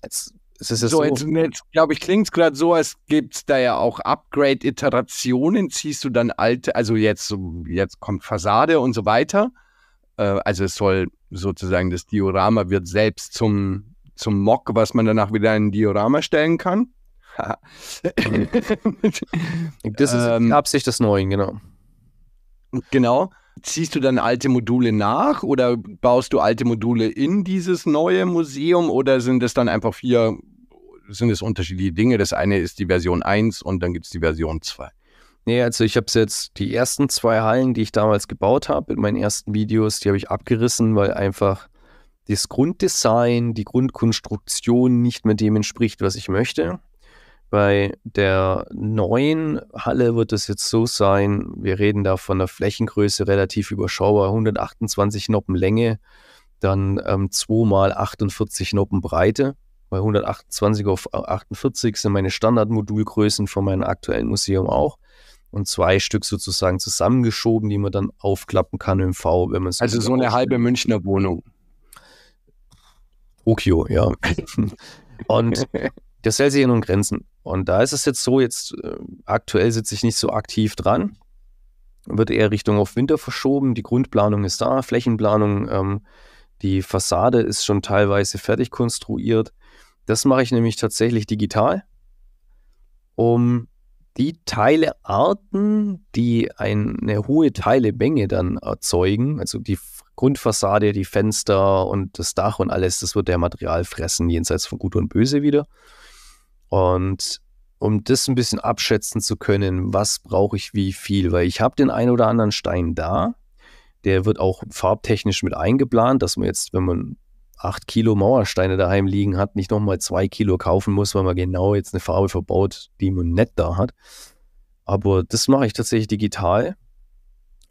B: jetzt, es ist so, so, jetzt, jetzt glaube ich, klingt es gerade so, als gibt es da ja auch Upgrade-Iterationen, ziehst du dann alte, also jetzt, jetzt kommt Fassade und so weiter. Äh, also es soll sozusagen, das Diorama wird selbst zum, zum Mock, was man danach wieder in ein Diorama stellen kann. das ist ähm, Absicht des Neuen, genau. Genau. Ziehst du dann alte Module nach oder baust du alte Module in dieses neue Museum oder sind es dann einfach vier, sind es unterschiedliche Dinge? Das eine ist die Version 1 und dann
A: gibt es die Version 2. Nee, also ich habe jetzt die ersten zwei Hallen, die ich damals gebaut habe, in meinen ersten Videos, die habe ich abgerissen, weil einfach das Grunddesign, die Grundkonstruktion nicht mehr dem entspricht, was ich möchte. Bei der neuen Halle wird es jetzt so sein, wir reden da von der Flächengröße relativ überschaubar, 128 Noppen Länge, dann ähm, 2 mal 48 Noppen Breite. Bei 128 auf 48 sind meine Standardmodulgrößen von meinem aktuellen Museum auch. Und zwei Stück sozusagen zusammengeschoben, die man dann aufklappen kann im V, wenn man es. Also so eine halbe Münchner Wohnung. Tokio, ja. Und das stellt sich in Grenzen. Und da ist es jetzt so, jetzt äh, aktuell sitze ich nicht so aktiv dran, wird eher Richtung auf Winter verschoben. Die Grundplanung ist da, Flächenplanung, ähm, die Fassade ist schon teilweise fertig konstruiert. Das mache ich nämlich tatsächlich digital, um die Teilearten, die eine hohe Teilemenge dann erzeugen, also die Grundfassade, die Fenster und das Dach und alles, das wird der Material fressen, jenseits von Gut und Böse wieder. Und um das ein bisschen abschätzen zu können, was brauche ich wie viel, weil ich habe den einen oder anderen Stein da, der wird auch farbtechnisch mit eingeplant, dass man jetzt, wenn man acht Kilo Mauersteine daheim liegen hat, nicht nochmal zwei Kilo kaufen muss, weil man genau jetzt eine Farbe verbaut, die man nicht da hat. Aber das mache ich tatsächlich digital.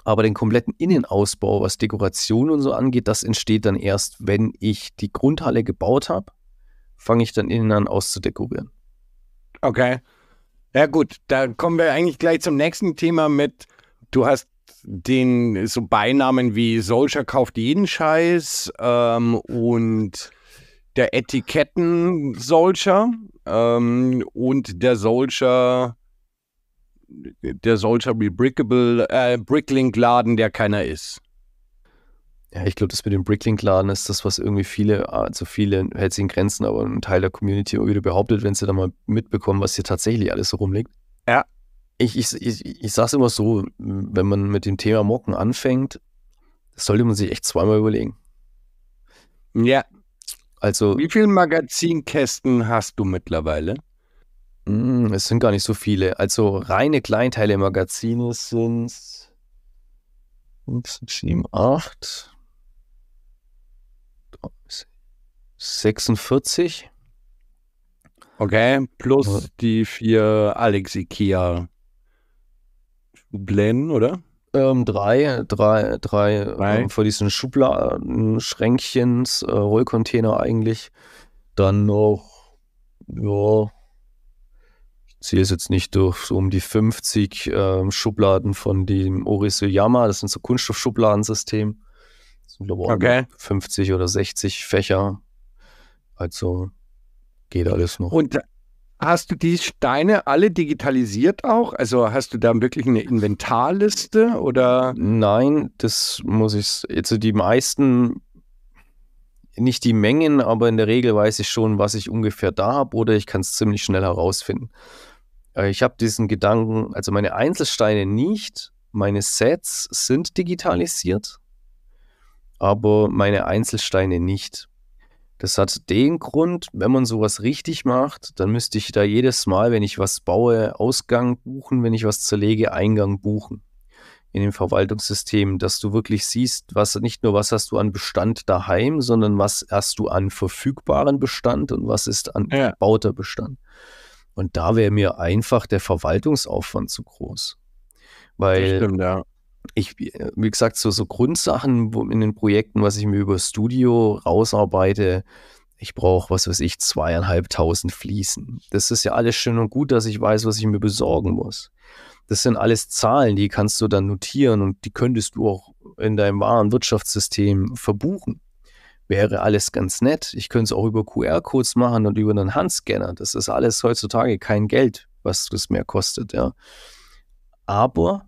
A: Aber den kompletten Innenausbau, was Dekoration und so angeht, das entsteht dann erst, wenn ich die Grundhalle gebaut habe, fange ich dann innen an auszudekorieren.
B: Okay. Ja gut, da kommen wir eigentlich gleich zum nächsten Thema mit, du hast den so Beinamen wie Solcher kauft jeden Scheiß ähm, und der Etiketten Solcher ähm, und der Solcher, der Solcher Rebrickable äh, Bricklink Laden, der keiner ist.
A: Ja, ich glaube, das mit dem Bricklink-Laden ist das, was irgendwie viele, also viele hält sich in Grenzen, aber ein Teil der Community wieder behauptet, wenn sie dann mal mitbekommen, was hier tatsächlich alles so rumliegt. Ja. Ich, ich, ich, ich sage es immer so, wenn man mit dem Thema Mocken anfängt, sollte man sich echt zweimal überlegen. Ja. Also. Wie viele Magazinkästen hast du mittlerweile? Mh, hm, es sind gar nicht so viele. Also reine Kleinteile Magazine sind. Ups, 7, 8. 46. Okay, plus die vier Alex Ikea Schubläden, oder? Ähm, drei, drei, drei, drei. Ähm, für diesen Schubladen, Schränkchens, äh, Rollcontainer eigentlich. Dann noch, ja, ich ziehe es jetzt nicht durch, so um die 50 ähm, Schubladen von dem Orisu das sind so Kunststoffschubladensystem. Das sind, glaube ich, okay. 50 oder 60 Fächer also geht alles noch. Und
B: hast du die Steine alle digitalisiert
A: auch? Also hast du da wirklich eine Inventarliste oder? Nein, das muss ich. Also die meisten nicht die Mengen, aber in der Regel weiß ich schon, was ich ungefähr da habe oder ich kann es ziemlich schnell herausfinden. Äh, ich habe diesen Gedanken, also meine Einzelsteine nicht, meine Sets sind digitalisiert, aber meine Einzelsteine nicht. Das hat den Grund, wenn man sowas richtig macht, dann müsste ich da jedes Mal, wenn ich was baue, Ausgang buchen, wenn ich was zerlege, Eingang buchen in dem Verwaltungssystem, dass du wirklich siehst, was nicht nur was hast du an Bestand daheim, sondern was hast du an verfügbaren Bestand und was ist an ja. gebauter Bestand. Und da wäre mir einfach der Verwaltungsaufwand zu groß. Weil stimmt, ja ich, wie gesagt, so, so Grundsachen in den Projekten, was ich mir über Studio rausarbeite, ich brauche, was weiß ich, zweieinhalbtausend Fliesen. Das ist ja alles schön und gut, dass ich weiß, was ich mir besorgen muss. Das sind alles Zahlen, die kannst du dann notieren und die könntest du auch in deinem wahren Wirtschaftssystem verbuchen. Wäre alles ganz nett. Ich könnte es auch über QR-Codes machen und über einen Handscanner. Das ist alles heutzutage kein Geld, was das mehr kostet, ja. Aber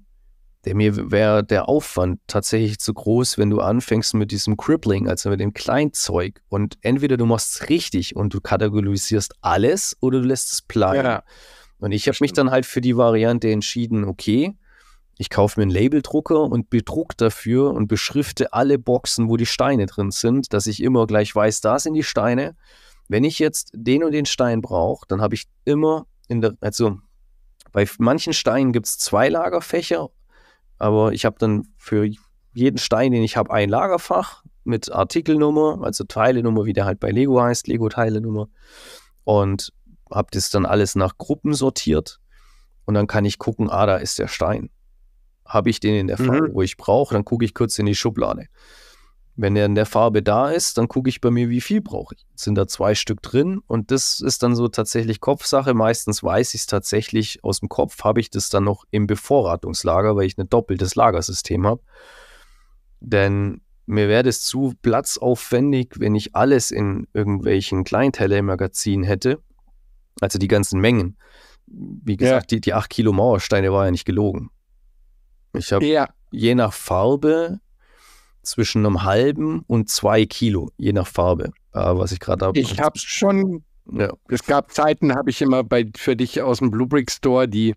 A: der mir wäre der Aufwand tatsächlich zu groß, wenn du anfängst mit diesem Crippling, also mit dem Kleinzeug. Und entweder du machst es richtig und du kategorisierst alles oder du lässt es bleiben. Ja, und ich habe mich dann halt für die Variante entschieden, okay, ich kaufe mir einen Labeldrucker und bedruck dafür und beschrifte alle Boxen, wo die Steine drin sind, dass ich immer gleich weiß, da sind die Steine. Wenn ich jetzt den und den Stein brauche, dann habe ich immer in der, also bei manchen Steinen gibt es zwei Lagerfächer aber ich habe dann für jeden Stein, den ich habe, ein Lagerfach mit Artikelnummer, also Teilenummer, wie der halt bei Lego heißt, Lego-Teilenummer. Und habe das dann alles nach Gruppen sortiert. Und dann kann ich gucken, ah, da ist der Stein. Habe ich den in der Fall, mhm. wo ich brauche? Dann gucke ich kurz in die Schublade. Wenn er in der Farbe da ist, dann gucke ich bei mir, wie viel brauche ich. sind da zwei Stück drin und das ist dann so tatsächlich Kopfsache. Meistens weiß ich es tatsächlich aus dem Kopf, habe ich das dann noch im Bevorratungslager, weil ich ein doppeltes Lagersystem habe. Denn mir wäre das zu platzaufwendig, wenn ich alles in irgendwelchen kleinteile hätte. Also die ganzen Mengen. Wie gesagt, ja. die, die 8 Kilo Mauersteine war ja nicht gelogen. Ich habe ja. je nach Farbe zwischen einem halben und zwei Kilo, je nach Farbe, äh, was ich gerade habe. Ich also habe
B: schon,
A: ja. es gab Zeiten, habe ich immer bei, für dich aus dem Bluebrick Store die,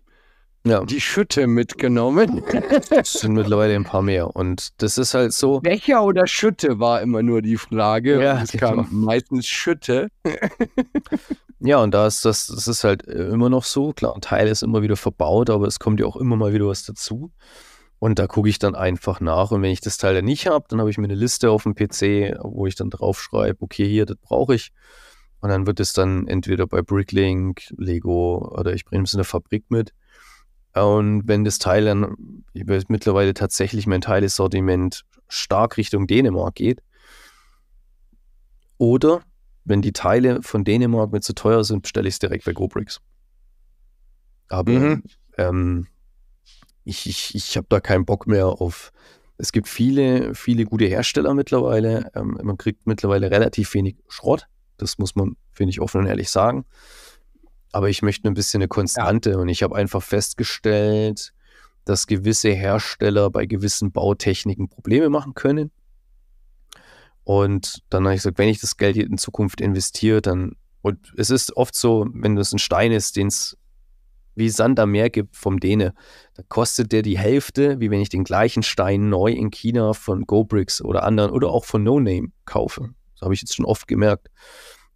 B: ja. die Schütte mitgenommen. Es sind mittlerweile ein paar mehr und das ist halt so. Becher oder Schütte war immer nur die Frage. Ja, es genau. kam meistens Schütte.
A: Ja, und da ist das, das ist halt äh, immer noch so. Klar, ein Teil ist immer wieder verbaut, aber es kommt ja auch immer mal wieder was dazu. Und da gucke ich dann einfach nach. Und wenn ich das Teil dann nicht habe, dann habe ich mir eine Liste auf dem PC, wo ich dann drauf schreibe, okay, hier, das brauche ich. Und dann wird es dann entweder bei Bricklink, Lego oder ich bringe es in der Fabrik mit. Und wenn das Teil dann, ich weiß mittlerweile tatsächlich mein Teilesortiment stark Richtung Dänemark geht, oder wenn die Teile von Dänemark mir zu teuer sind, stelle ich es direkt bei GoBricks. Aber mhm. ähm, ich, ich, ich habe da keinen Bock mehr auf. Es gibt viele, viele gute Hersteller mittlerweile. Ähm, man kriegt mittlerweile relativ wenig Schrott. Das muss man, finde ich, offen und ehrlich sagen. Aber ich möchte ein bisschen eine Konstante. Ja. Und ich habe einfach festgestellt, dass gewisse Hersteller bei gewissen Bautechniken Probleme machen können. Und dann habe ich gesagt, wenn ich das Geld in Zukunft investiere, dann, und es ist oft so, wenn das ein Stein ist, den es wie Sand am Meer gibt vom Däne. Da kostet der die Hälfte, wie wenn ich den gleichen Stein neu in China von GoBricks oder anderen oder auch von No Name kaufe. Das habe ich jetzt schon oft gemerkt.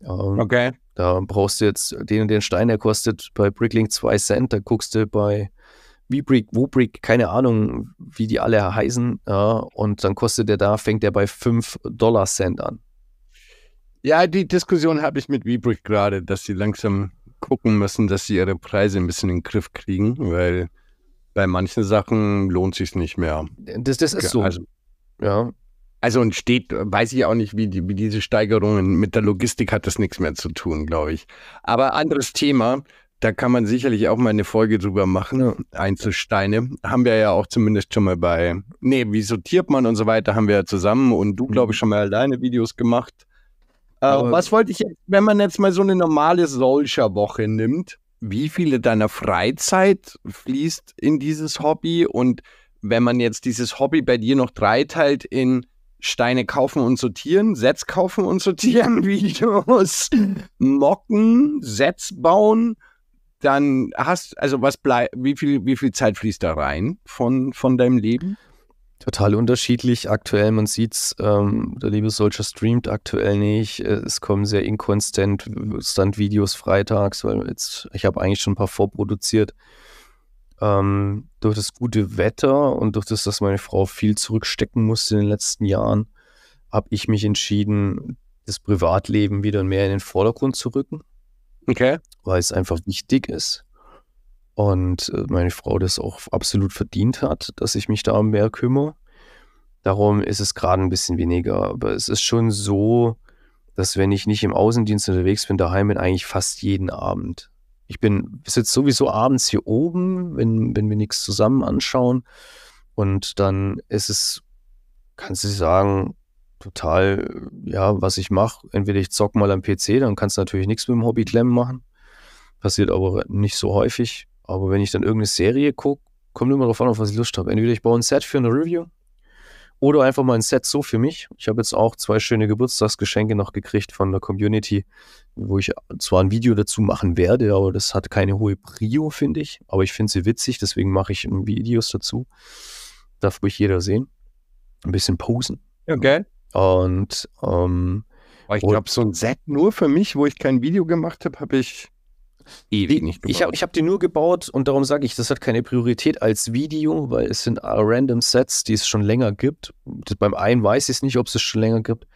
A: Ähm, okay. Da brauchst du jetzt den und den Stein, der kostet bei Bricklink 2 Cent. Da guckst du bei Vibrick, Wubrick, keine Ahnung, wie die alle heißen. Ja, und dann kostet der da, fängt der bei 5 Dollar Cent an. Ja, die Diskussion habe
B: ich mit Vibrick gerade, dass sie langsam gucken müssen, dass sie ihre Preise ein bisschen in den Griff kriegen, weil bei manchen Sachen lohnt sich nicht mehr. Das, das ist so. Also, ja. Also und steht, weiß ich auch nicht, wie, die, wie diese Steigerungen mit der Logistik hat das nichts mehr zu tun, glaube ich. Aber anderes Thema, da kann man sicherlich auch mal eine Folge drüber machen. Ja. Einzelsteine haben wir ja auch zumindest schon mal bei, nee, wie sortiert man und so weiter, haben wir ja zusammen und du, mhm. glaube ich, schon mal alleine Videos gemacht. Äh, was wollte ich jetzt, wenn man jetzt mal so eine normale solcher Woche nimmt, wie viele deiner Freizeit fließt in dieses Hobby und wenn man jetzt dieses Hobby bei dir noch dreiteilt in Steine kaufen und sortieren, Sets kaufen und sortieren, Videos, Mocken, Sets bauen, dann hast also was bleibt,
A: wie viel, wie viel Zeit fließt da rein von, von deinem Leben? Total unterschiedlich aktuell, man sieht es, ähm, der liebe Solcher streamt aktuell nicht. Äh, es kommen sehr inkonstant stunt Videos freitags, weil jetzt, ich habe eigentlich schon ein paar vorproduziert. Ähm, durch das gute Wetter und durch das, dass meine Frau viel zurückstecken musste in den letzten Jahren, habe ich mich entschieden, das Privatleben wieder mehr in den Vordergrund zu rücken. Okay. Weil es einfach wichtig ist. Und äh, meine Frau das auch absolut verdient hat, dass ich mich da mehr kümmere. Darum ist es gerade ein bisschen weniger. Aber es ist schon so, dass wenn ich nicht im Außendienst unterwegs bin, daheim bin eigentlich fast jeden Abend. Ich bin sitze sowieso abends hier oben, wenn, wenn wir nichts zusammen anschauen. Und dann ist es, kannst du sagen, total, ja, was ich mache. Entweder ich zocke mal am PC, dann kannst du natürlich nichts mit dem Hobby Clem machen. Passiert aber nicht so häufig. Aber wenn ich dann irgendeine Serie gucke, kommt immer darauf an, auf was ich Lust habe. Entweder ich baue ein Set für eine Review oder einfach mal ein Set so für mich. Ich habe jetzt auch zwei schöne Geburtstagsgeschenke noch gekriegt von der Community, wo ich zwar ein Video dazu machen werde, aber das hat keine hohe Prio, finde ich. Aber ich finde sie witzig, deswegen mache ich Videos dazu. Darf ruhig jeder sehen. Ein bisschen posen. Ja, geil. Und ähm, ich glaube, so ein Set nur für mich, wo ich kein Video gemacht habe, habe ich ewig nicht gebaut. Ich habe hab die nur gebaut und darum sage ich, das hat keine Priorität als Video, weil es sind random Sets, die es schon länger gibt. Beim einen weiß ich es nicht, ob es es schon länger gibt.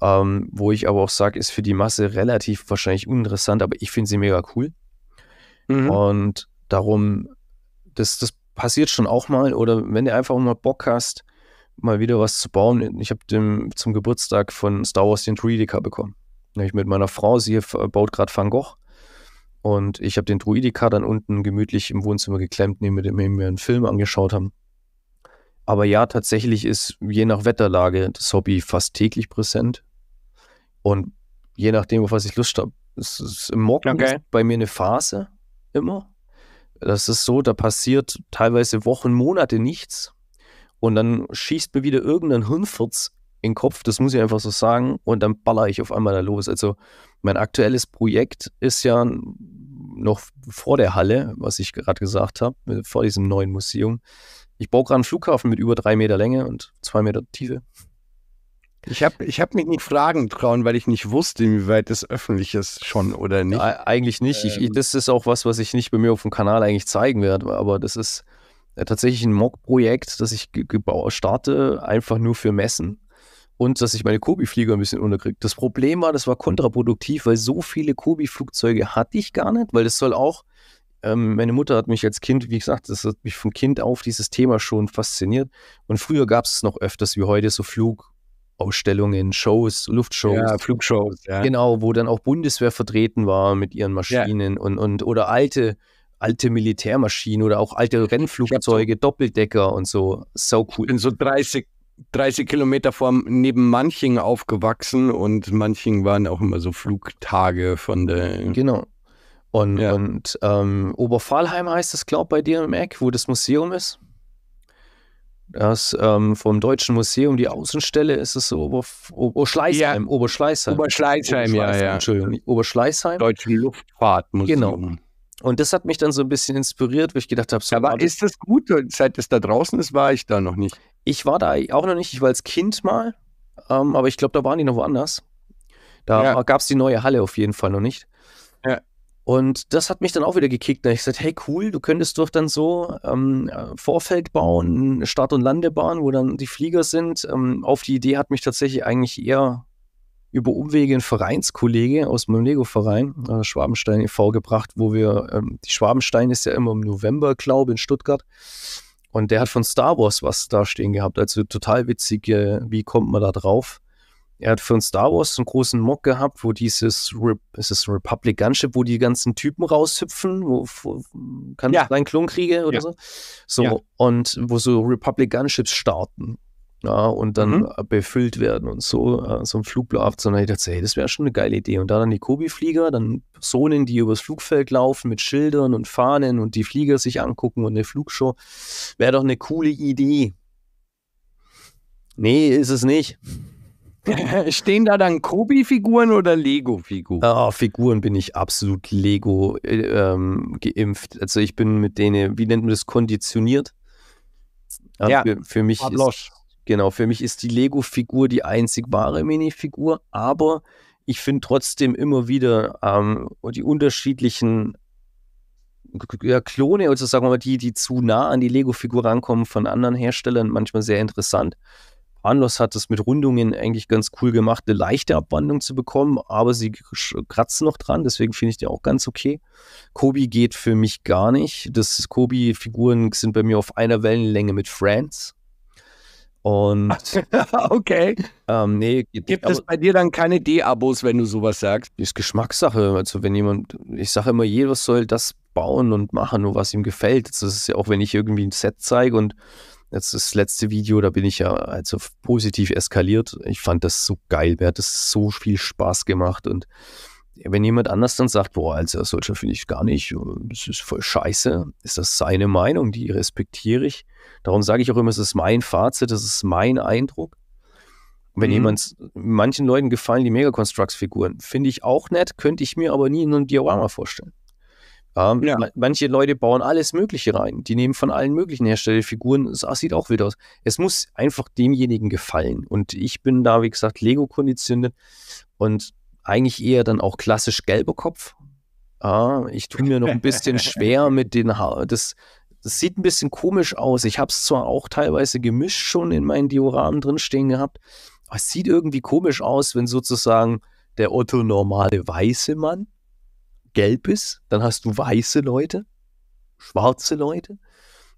A: Ähm, wo ich aber auch sage, ist für die Masse relativ wahrscheinlich uninteressant, aber ich finde sie mega cool. Mhm. Und darum, das, das passiert schon auch mal. Oder wenn du einfach mal Bock hast, mal wieder was zu bauen. Ich habe zum Geburtstag von Star Wars den 3 bekommen. Da habe ich mit meiner Frau, sie baut gerade Van Gogh. Und ich habe den Druidika dann unten gemütlich im Wohnzimmer geklemmt, neben wir einen Film angeschaut haben. Aber ja, tatsächlich ist je nach Wetterlage das Hobby fast täglich präsent. Und je nachdem, auf was ich Lust habe. Es ist im Morgen okay. ist bei mir eine Phase immer. Das ist so, da passiert teilweise Wochen, Monate nichts. Und dann schießt mir wieder irgendein Hirnfurz in den Kopf, das muss ich einfach so sagen. Und dann baller ich auf einmal da los. Also mein aktuelles Projekt ist ja noch vor der Halle, was ich gerade gesagt habe, äh, vor diesem neuen Museum. Ich baue gerade einen Flughafen mit über drei Meter Länge und zwei Meter Tiefe. Ich habe ich hab mich nicht fragen trauen, weil ich nicht wusste, inwieweit das öffentlich ist schon oder nicht. Ja, e-, eigentlich nicht. Ähm. Ich, das ist auch was, was ich nicht bei mir auf dem Kanal eigentlich zeigen werde, aber das ist äh, tatsächlich ein Mock-Projekt, das ich starte, einfach nur für Messen und dass ich meine Kobi-Flieger ein bisschen unterkriege. Das Problem war, das war kontraproduktiv, weil so viele Kobi-Flugzeuge hatte ich gar nicht, weil das soll auch, ähm, meine Mutter hat mich als Kind, wie gesagt, das hat mich von Kind auf dieses Thema schon fasziniert. Und früher gab es noch öfters wie heute so Flugausstellungen, Shows, Luftshows. Ja, Flugshows, ja. Genau, wo dann auch Bundeswehr vertreten war mit ihren Maschinen ja. und, und oder alte alte Militärmaschinen oder auch alte Rennflugzeuge, Doppeldecker und so. Sau cool. In so 30 30
B: Kilometer vor, neben Manching aufgewachsen und Manching waren auch immer so Flugtage
A: von der. Genau. Und, ja. und ähm, Oberfallheim heißt es, glaube ich, bei dir im Eck, wo das Museum ist. Das ähm, vom Deutschen Museum, die Außenstelle ist es Ober, Oberschleißheim, ja. Oberschleißheim. Oberschleißheim, ja, ja. Entschuldigung, Oberschleißheim. Deutsche Luftfahrtmuseum. Genau. Und das hat mich dann so ein bisschen inspiriert, wo ich gedacht habe, so. Aber ist das gut? Seit es da draußen ist, war ich da noch nicht. Ich war da auch noch nicht. Ich war als Kind mal, ähm, aber ich glaube, da waren die noch woanders. Da ja. gab es die neue Halle auf jeden Fall noch nicht. Ja. Und das hat mich dann auch wieder gekickt. Da ich gesagt, hey cool, du könntest doch dann so ähm, Vorfeld bauen, Start- und Landebahn, wo dann die Flieger sind. Ähm, auf die Idee hat mich tatsächlich eigentlich eher über Umwege ein Vereinskollege aus meinem Lego-Verein, äh, Schwabenstein e.V., gebracht, wo wir, ähm, die Schwabenstein ist ja immer im November, glaube ich, in Stuttgart. Und der hat von Star Wars was dastehen gehabt. Also total witzig, äh, wie kommt man da drauf? Er hat von Star Wars einen großen Mock gehabt, wo dieses Re ist es Republic Gunship, wo die ganzen Typen raushüpfen, wo, wo kann ja. ich einen Klon kriege oder ja. so. So, ja. und wo so Republic Gunships starten ja, und dann mhm. befüllt werden und so, äh, so ein Flugblatt. Sondern ich dachte, hey, das wäre schon eine geile Idee. Und da dann die Kobi-Flieger, dann Personen, die übers Flugfeld laufen mit Schildern und Fahnen und die Flieger sich angucken und eine Flugshow. Wäre doch eine coole Idee. Nee,
B: ist es nicht. Stehen da dann Kobi-Figuren oder Lego-Figuren?
A: Ah, Figuren bin ich absolut Lego äh, ähm, geimpft. Also ich bin mit denen, wie nennt man das, konditioniert. Ja, für, für mich Ablosch. ist Genau, für mich ist die Lego-Figur die einzig wahre Minifigur, aber ich finde trotzdem immer wieder ähm, die unterschiedlichen ja, Klone, also sagen wir mal, die, die zu nah an die Lego-Figur rankommen von anderen Herstellern, manchmal sehr interessant. Anlos hat es mit Rundungen eigentlich ganz cool gemacht, eine leichte Abwandlung zu bekommen, aber sie kratzen noch dran, deswegen finde ich die auch ganz okay. Kobi geht für mich gar nicht. Das Kobi-Figuren sind bei mir auf einer Wellenlänge mit Friends. Und okay. Ähm, nee, gibt nicht, es bei dir dann keine D-Abos, wenn du sowas sagst? Ist Geschmackssache. Also wenn jemand, ich sage immer, jeder soll das bauen und machen, nur was ihm gefällt. Also, das ist ja auch, wenn ich irgendwie ein Set zeige und jetzt das letzte Video, da bin ich ja also positiv eskaliert. Ich fand das so geil, mir hat das so viel Spaß gemacht und wenn jemand anders dann sagt, boah, als solcher finde ich gar nicht, äh, das ist voll scheiße, ist das seine Meinung, die respektiere ich. Darum sage ich auch immer, es ist mein Fazit, das ist mein Eindruck. Wenn mhm. jemand, manchen Leuten gefallen die Mega-Constructs-Figuren, finde ich auch nett, könnte ich mir aber nie in einem Diorama vorstellen. Ähm, ja. Manche Leute bauen alles Mögliche rein. Die nehmen von allen möglichen Herstellerfiguren, Figuren. Das sieht auch wild aus. Es muss einfach demjenigen gefallen. Und ich bin da, wie gesagt, Lego-konditioniert. Und eigentlich eher dann auch klassisch gelber Kopf. Ah, ich tue mir noch ein bisschen schwer mit den Haaren. Das, das sieht ein bisschen komisch aus. Ich habe es zwar auch teilweise gemischt schon in meinen Dioramen drinstehen gehabt, aber es sieht irgendwie komisch aus, wenn sozusagen der Otto normale weiße Mann gelb ist, dann hast du weiße Leute, schwarze Leute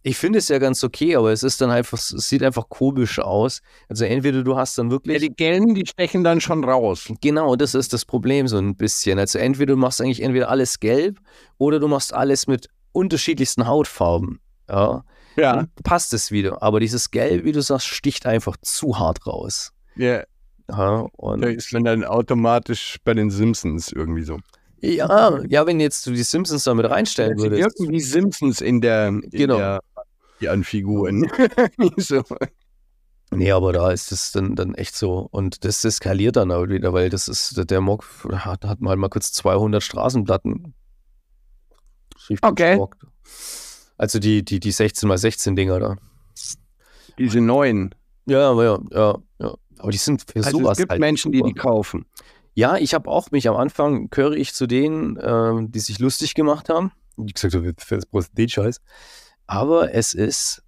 A: ich finde es ja ganz okay, aber es ist dann einfach, es sieht einfach komisch aus. Also entweder du hast dann wirklich. Ja, die Gelben, die stechen dann schon raus. Genau, das ist das Problem so ein bisschen. Also entweder du machst eigentlich entweder alles gelb oder du machst alles mit unterschiedlichsten Hautfarben. Ja. ja. Dann passt es wieder. Aber dieses Gelb, wie du sagst, sticht einfach zu hart raus. Yeah. Ja. Und da ist man dann automatisch bei den Simpsons irgendwie so. Ja, ja, wenn jetzt du die Simpsons damit reinstellen ja, würdest. Wirken wie Simpsons in der, in genau. der die an Figuren. so. Nee, aber da ist es dann, dann echt so. Und das eskaliert dann auch wieder, weil das ist, der Mock hat, hat mal, mal kurz 200 Straßenplatten. Okay. Geschockt. Also die, die, die 16x16-Dinger da. Diese neuen. Ja, ja, ja, ja. Aber die sind für also sowas. Es gibt halt Menschen, super. die die kaufen. Ja, ich habe auch mich am Anfang, gehöre ich zu denen, äh, die sich lustig gemacht haben. Ich gesagt du für das Scheiß. Aber es ist,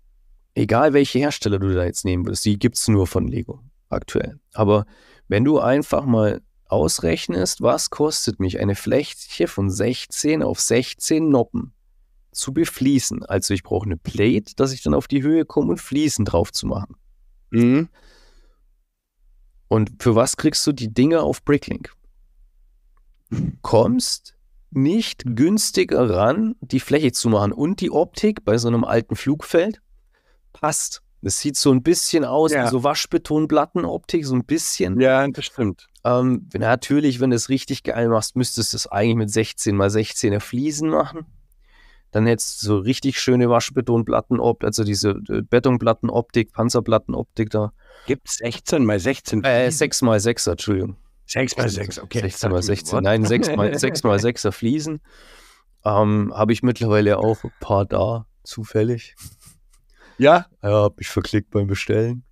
A: egal welche Hersteller du da jetzt nehmen würdest, die gibt es nur von Lego aktuell. Aber wenn du einfach mal ausrechnest, was kostet mich eine Fläche von 16 auf 16 Noppen zu befließen. Also ich brauche eine Plate, dass ich dann auf die Höhe komme und Fliesen drauf zu machen. Mhm. Und für was kriegst du die Dinger auf Bricklink? Kommst nicht günstiger ran, die Fläche zu machen. Und die Optik bei so einem alten Flugfeld passt. Es sieht so ein bisschen aus ja. wie so Waschbetonplattenoptik, so ein bisschen. Ja, das stimmt. Ähm, natürlich, wenn du es richtig geil machst, müsstest du es eigentlich mit 16 mal 16er Fliesen machen. Dann hättest du so richtig schöne Waschbetonplattenoptik, also diese äh, Betonplattenoptik, Panzerplattenoptik da. Gibt es 16 mal 16? Äh, 6 mal 6, Entschuldigung. 6 x 6, okay. 16 x 16, nein, 6 x 6 mal 6er Fliesen. Ähm, habe ich mittlerweile auch ein paar da, zufällig. Ja? Ja, habe ich verklickt beim Bestellen.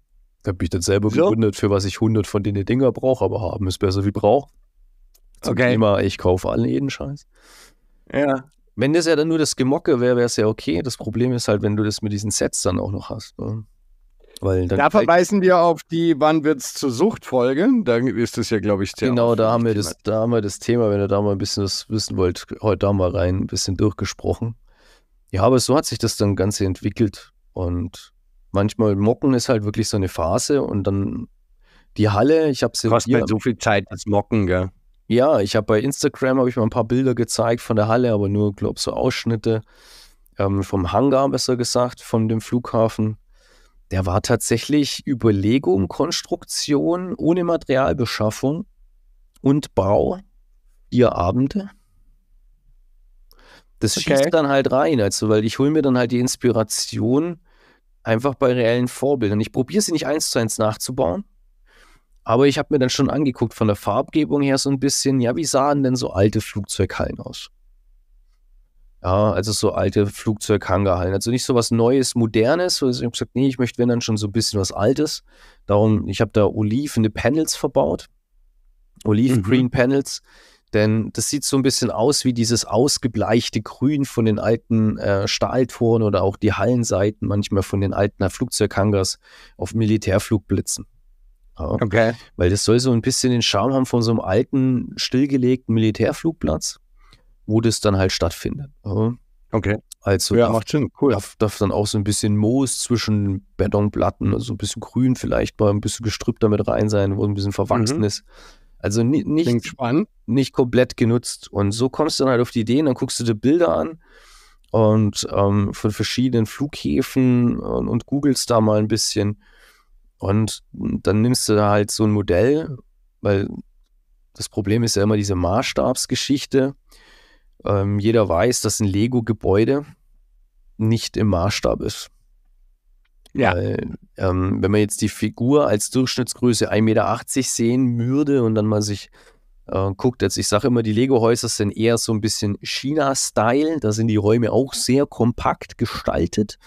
A: Habe mich dann selber so. gewundert, für was ich 100 von denen Dinger brauche, aber haben ist besser wie braucht. Okay. Immer, ich kaufe allen jeden Scheiß. Ja. Wenn das ja dann nur das Gemocke wäre, wäre es ja okay. Das Problem ist halt, wenn du das mit diesen Sets dann auch noch hast. Ne? Weil da verweisen wir auf die Wann wird's zur Sucht folgen. Da ist das ja, glaube ich, sehr Genau, da haben, wir das, da haben wir das Thema, wenn ihr da mal ein bisschen das wissen wollt, heute da mal rein ein bisschen durchgesprochen. Ja, aber so hat sich das dann Ganze entwickelt. Und manchmal Mocken ist halt wirklich so eine Phase und dann die Halle, ich habe sie. Kostet halt so viel Zeit, als Mocken, gell? Ja, ich habe bei Instagram habe ich mal ein paar Bilder gezeigt von der Halle, aber nur, glaube so Ausschnitte ähm, vom Hangar, besser gesagt, von dem Flughafen. Der war tatsächlich Überlegung, Konstruktion ohne Materialbeschaffung und Bau vier Abende. Das okay. schießt dann halt rein, also, weil ich hole mir dann halt die Inspiration einfach bei reellen Vorbildern. Ich probiere sie nicht eins zu eins nachzubauen, aber ich habe mir dann schon angeguckt von der Farbgebung her so ein bisschen, ja, wie sahen denn so alte Flugzeughallen aus? Ja, also so alte Flugzeughangarhallen. Also nicht so was Neues, Modernes. ich habe gesagt, nee, ich möchte, wenn dann schon so ein bisschen was Altes. Darum, ich habe da olivene Panels verbaut. Olive mhm. Green mhm. Panels. Denn das sieht so ein bisschen aus wie dieses ausgebleichte Grün von den alten äh, Stahltoren oder auch die Hallenseiten manchmal von den alten Flugzeughangars auf Militärflugblitzen. Ja. Okay. Weil das soll so ein bisschen den Charme haben von so einem alten, stillgelegten Militärflugplatz wo das dann halt stattfindet. Ne? Okay. Also ja, macht Sinn. Cool. Darf, darf, dann auch so ein bisschen Moos zwischen Betonplatten, also ein bisschen grün vielleicht mal, ein bisschen gestrüpp damit rein sein, wo ein bisschen verwachsen mhm. ist. Also nicht, nicht, nicht komplett genutzt. Und so kommst du dann halt auf die Ideen, dann guckst du dir Bilder an und ähm, von verschiedenen Flughäfen und, und googelst da mal ein bisschen. Und dann nimmst du da halt so ein Modell, weil das Problem ist ja immer diese Maßstabsgeschichte. Ähm, jeder weiß, dass ein Lego-Gebäude nicht im Maßstab ist. Ja. Weil, ähm, wenn man jetzt die Figur als Durchschnittsgröße 1,80 Meter sehen würde und dann mal sich äh, guckt, jetzt, also ich sage immer, die Lego-Häuser sind eher so ein bisschen China-Style, da sind die Räume auch sehr kompakt gestaltet.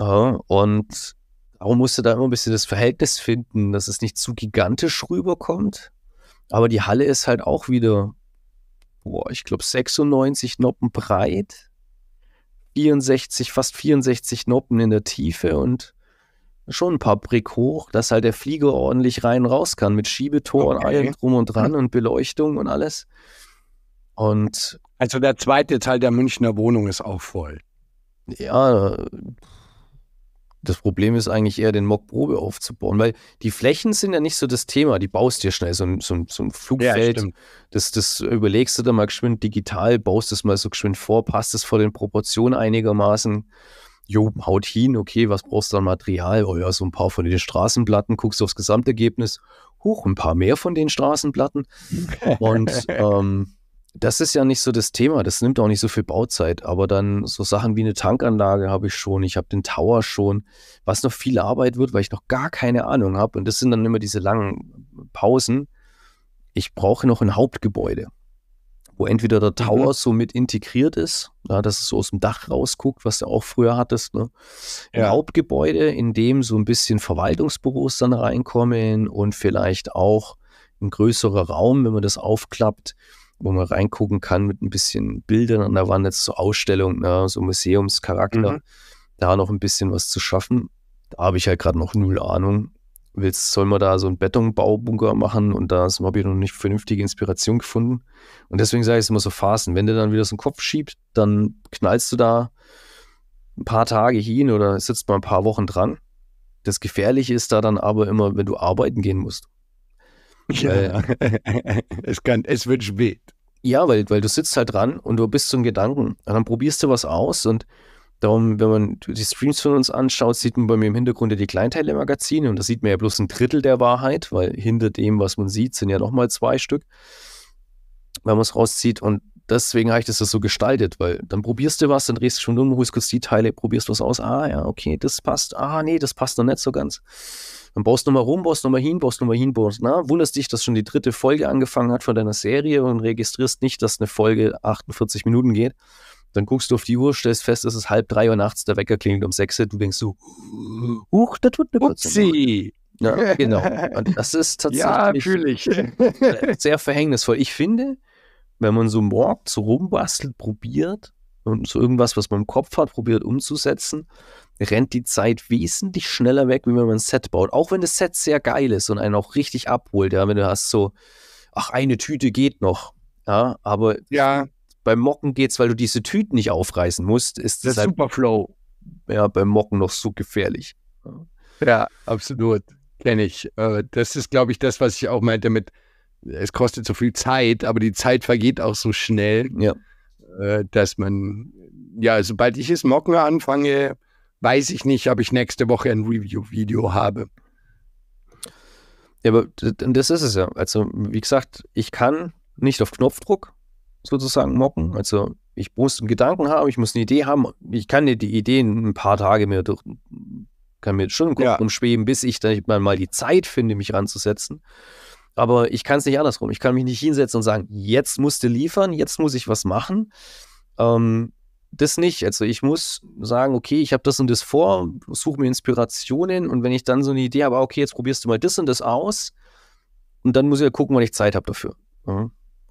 A: Ja, äh, und darum musst du da immer ein bisschen das Verhältnis finden, dass es nicht zu gigantisch rüberkommt. Aber die Halle ist halt auch wieder boah, ich glaube 96 Noppen breit, 64, fast 64 Noppen in der Tiefe und schon ein paar Brick hoch, dass halt der Flieger ordentlich rein raus kann mit Schiebetor okay. und allem drum und dran und Beleuchtung und alles. Und also der zweite Teil der Münchner Wohnung ist auch voll. Ja, das Problem ist eigentlich eher, den Mockprobe aufzubauen, weil die Flächen sind ja nicht so das Thema. Die baust dir schnell so ein, so ein, so ein Flugfeld. Ja, das, das überlegst du dann mal geschwind digital, baust es mal so geschwind vor, passt es vor den Proportionen einigermaßen. Jo, haut hin, okay, was brauchst du an Material? Oh ja, so ein paar von den Straßenplatten, guckst du aufs Gesamtergebnis. Huch, ein paar mehr von den Straßenplatten. Und ähm, das ist ja nicht so das Thema, das nimmt auch nicht so viel Bauzeit, aber dann so Sachen wie eine Tankanlage habe ich schon, ich habe den Tower schon, was noch viel Arbeit wird, weil ich noch gar keine Ahnung habe und das sind dann immer diese langen Pausen. Ich brauche noch ein Hauptgebäude, wo entweder der Tower mhm. so mit integriert ist, ja, dass es so aus dem Dach rausguckt, was du auch früher hattest. Ne? Ein ja. Hauptgebäude, in dem so ein bisschen Verwaltungsbüros dann reinkommen und vielleicht auch ein größerer Raum, wenn man das aufklappt, wo man reingucken kann mit ein bisschen Bildern an der Wand, jetzt zur Ausstellung, ne, so Museumscharakter, mhm. da noch ein bisschen was zu schaffen. Da habe ich halt gerade noch null Ahnung. Willst, soll man da so einen Betonbaubunker machen und da habe ich noch nicht vernünftige Inspiration gefunden. Und deswegen sage ich es immer so Phasen. Wenn du dann wieder so einen Kopf schiebst, dann knallst du da ein paar Tage hin oder sitzt mal ein paar Wochen dran. Das Gefährliche ist da dann aber immer, wenn du arbeiten gehen musst. Ja. es, kann, es wird schwer. Ja, weil, weil du sitzt halt dran und du bist so ein Gedanken. Und dann probierst du was aus und darum, wenn man die Streams von uns anschaut, sieht man bei mir im Hintergrund ja die Kleinteile-Magazine und da sieht man ja bloß ein Drittel der Wahrheit, weil hinter dem, was man sieht, sind ja nochmal zwei Stück, wenn man es rauszieht. Und deswegen habe ich das so gestaltet, weil dann probierst du was, dann drehst du schon um, holst kurz die Teile, probierst was aus. Ah, ja, okay, das passt. Ah, nee, das passt noch nicht so ganz. Dann baust du mal rum, baust du mal hin, baust du mal hin, baust na, wunderst dich, dass schon die dritte Folge angefangen hat von deiner Serie und registrierst nicht, dass eine Folge 48 Minuten geht. Dann guckst du auf die Uhr, stellst fest, es ist halb drei Uhr nachts, der Wecker klingelt um sechs, du denkst so, huch, das wird eine Upsi. Ja, genau. Und das ist tatsächlich ja, sehr verhängnisvoll. Ich finde, wenn man so morgt, so rumbastelt, probiert und so irgendwas, was man im Kopf hat, probiert umzusetzen, rennt die Zeit wesentlich schneller weg, wie wenn man ein Set baut. Auch wenn das Set sehr geil ist und einen auch richtig abholt, ja, wenn du hast so, ach, eine Tüte geht noch. Ja, aber ja. beim Mocken geht's, weil du diese Tüten nicht aufreißen musst, ist das, das halt, Superflow. Ja, beim Mocken noch so gefährlich. Ja, absolut. Kenne ich.
B: Äh, das ist, glaube ich, das, was ich auch meinte mit, es kostet so viel Zeit, aber die Zeit vergeht auch so schnell, ja. Äh, dass man, ja, sobald ich es Mocken anfange, weiß ich nicht, ob ich nächste Woche ein Review-Video habe.
A: Ja, aber das ist es ja. Also, wie gesagt, ich kann nicht auf Knopfdruck sozusagen mocken. Also, ich muss einen Gedanken haben, ich muss eine Idee haben. Ich kann dir die Ideen ein paar Tage mehr durch, kann mir schon im Kopf ja. rumschweben, bis ich dann mal die Zeit finde, mich ranzusetzen. Aber ich kann es nicht andersrum. Ich kann mich nicht hinsetzen und sagen, jetzt musst du liefern, jetzt muss ich was machen. Ähm, das nicht. Also ich muss sagen, okay, ich habe das und das vor, suche mir Inspirationen und wenn ich dann so eine Idee habe, ah, okay, jetzt probierst du mal das und das aus und dann muss ich ja gucken, wann ich Zeit habe dafür.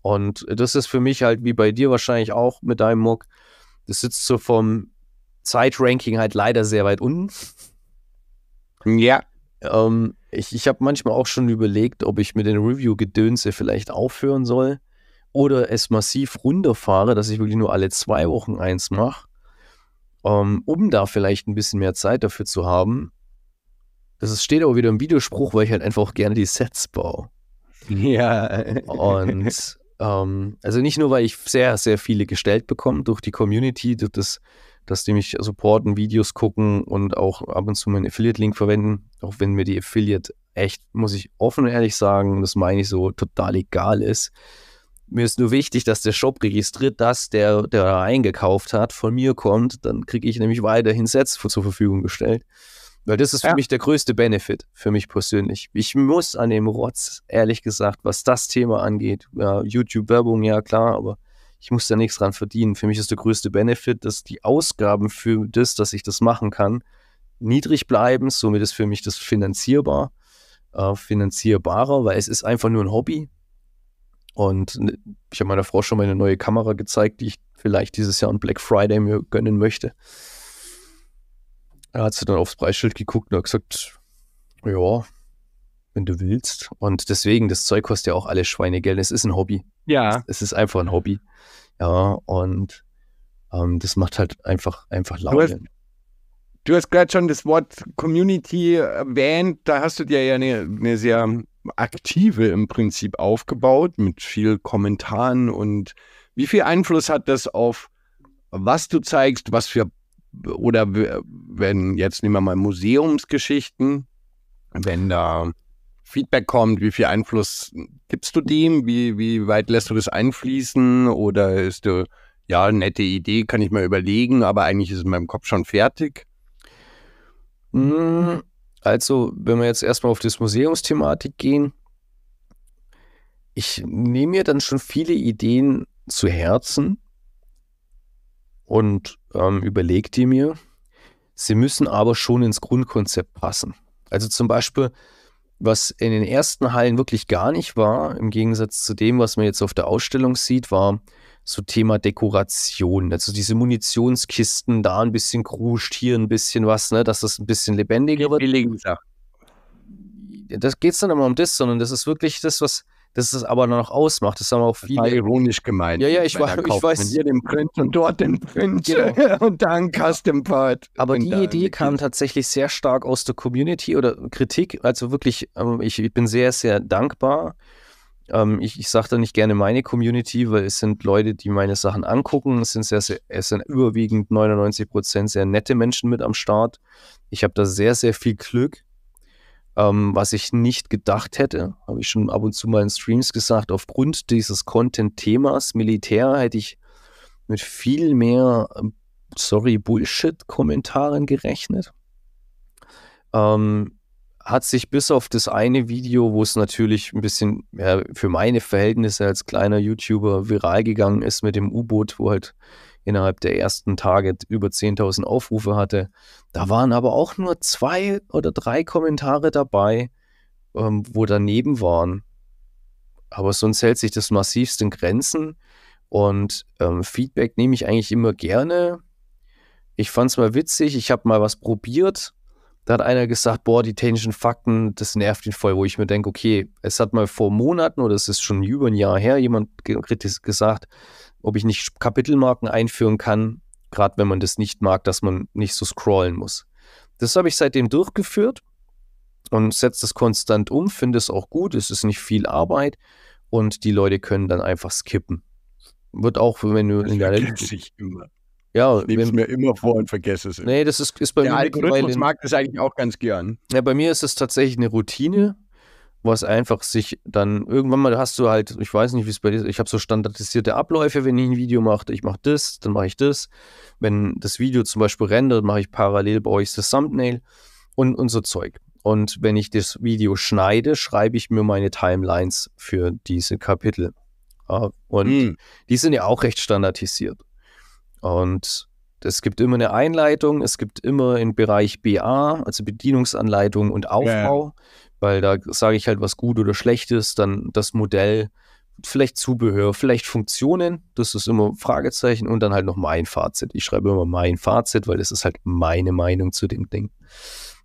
A: Und das ist für mich halt wie bei dir wahrscheinlich auch mit deinem Mock, das sitzt so vom Zeitranking halt leider sehr weit unten. Ja. Ähm, ich ich habe manchmal auch schon überlegt, ob ich mit den Review-Gedönse vielleicht aufhören soll oder es massiv runterfahre, dass ich wirklich nur alle zwei Wochen eins mache, ähm, um da vielleicht ein bisschen mehr Zeit dafür zu haben. Das steht aber wieder im Widerspruch, weil ich halt einfach auch gerne die Sets baue. Ja. Und ähm, also nicht nur, weil ich sehr, sehr viele gestellt bekomme durch die Community, durch das, dass die mich supporten, Videos gucken und auch ab und zu meinen Affiliate-Link verwenden, auch wenn mir die Affiliate echt, muss ich offen und ehrlich sagen, das meine ich so, total egal ist mir ist nur wichtig, dass der Shop registriert, dass der, der da eingekauft hat, von mir kommt. Dann kriege ich nämlich weiterhin Sets zur Verfügung gestellt. Weil das ist für mich der größte Benefit, für mich persönlich. Ich muss an dem Rotz, ehrlich gesagt, was das Thema angeht, ja, YouTube-Werbung, ja klar, aber ich muss da nichts dran verdienen. Für mich ist der größte Benefit, dass die Ausgaben für das, dass ich das machen kann, niedrig bleiben. Somit ist für mich das finanzierbar, äh, finanzierbarer, weil es ist einfach nur ein Hobby. Und ne, ich habe meiner Frau schon mal eine neue Kamera gezeigt, die ich vielleicht dieses Jahr an Black Friday mir gönnen möchte. Da hat sie dann aufs Preisschild geguckt und hat gesagt, ja, wenn du willst. Und deswegen, das Zeug kostet ja auch alle Schweinegeld. Es ist ein Hobby. Ja. Es, ist einfach ein Hobby. Ja, und ähm, das macht halt einfach, einfach Laune.
B: Du hast gerade schon das Wort Community erwähnt. Da hast du dir ja eine, eine sehr aktive im Prinzip aufgebaut mit viel Kommentaren und wie viel Einfluss hat das auf was du zeigst, was für oder wenn jetzt nehmen wir mal Museumsgeschichten, wenn da Feedback kommt, wie viel Einfluss gibst du dem, wie, wie weit lässt du das einfließen oder ist du ja nette Idee, kann ich mal überlegen, aber eigentlich ist es in meinem Kopf schon fertig.
A: Hm, also, wenn wir jetzt erstmal auf das Museumsthematik gehen, ich nehme mir dann schon viele Ideen zu Herzen und ähm, überlege die mir. Sie müssen aber schon ins Grundkonzept passen. Also zum Beispiel, was in den ersten Hallen wirklich gar nicht war, im Gegensatz zu dem, was man jetzt auf der Ausstellung sieht, war so Thema Dekoration. Also diese Munitionskisten, da ein bisschen kruscht, hier ein bisschen was, ne, dass das ein bisschen lebendiger Die wird. Billigen Sachen. Das geht es dann immer um das, sondern das ist wirklich das, was das es aber noch ausmacht. Das haben auch viele. war ironisch gemeint. Ja, ja, ich, war, ich weiß. Hier den Print und dort den Print genau. und dann Custom Part. Aber und die Idee kam tatsächlich sehr stark aus der Community oder Kritik. Also wirklich, ähm, ich bin sehr, sehr dankbar ähm, ich ich sage da nicht gerne meine Community, weil es sind Leute, die meine Sachen angucken. Es sind, sehr, sehr, es sind überwiegend 99 sehr nette Menschen mit am Start. Ich habe da sehr, sehr viel Glück, ähm, was ich nicht gedacht hätte. Habe ich schon ab und zu mal in Streams gesagt. Aufgrund dieses Content-Themas Militär hätte ich mit viel mehr, ähm, sorry, Bullshit-Kommentaren gerechnet. Ähm, hat sich bis auf das eine Video, wo es natürlich ein bisschen ja, für meine Verhältnisse als kleiner YouTuber viral gegangen ist mit dem U-Boot, wo halt innerhalb der ersten Tage über 10.000 Aufrufe hatte. Da waren aber auch nur zwei oder drei Kommentare dabei, ähm, wo daneben waren. Aber sonst hält sich das massivst in Grenzen und ähm, Feedback nehme ich eigentlich immer gerne. Ich fand es mal witzig, ich habe mal was probiert da hat einer gesagt, boah, die technischen Fakten, das nervt ihn voll, wo ich mir denke, okay, es hat mal vor Monaten oder es ist schon über ein Jahr her jemand gesagt, ob ich nicht Kapitelmarken einführen kann, gerade wenn man das nicht mag, dass man nicht so scrollen muss. Das habe ich seitdem durchgeführt und setze das konstant um, finde es auch gut, es ist nicht viel Arbeit und die Leute können dann einfach skippen. Wird auch, wenn du das in der immer. Ja, ich nehme es mir immer vor und vergesse es. Nee, das ist, ist bei Der mir Ich mag das eigentlich auch ganz gern. Ja, bei mir ist es tatsächlich eine Routine, was einfach sich dann irgendwann mal hast du halt, ich weiß nicht, wie es bei dir ist, ich habe so standardisierte Abläufe, wenn ich ein Video mache, ich mache das, dann mache ich das. Wenn das Video zum Beispiel rendert, mache ich parallel bei euch das Thumbnail und, und so Zeug. Und wenn ich das Video schneide, schreibe ich mir meine Timelines für diese Kapitel. Ah, und mm. die sind ja auch recht standardisiert. Und es gibt immer eine Einleitung, es gibt immer im Bereich BA, also Bedienungsanleitung und Aufbau, ja. weil da sage ich halt, was gut oder schlecht ist, dann das Modell, vielleicht Zubehör, vielleicht Funktionen, das ist immer Fragezeichen und dann halt noch mein Fazit. Ich schreibe immer mein Fazit, weil das ist halt meine Meinung zu dem Ding.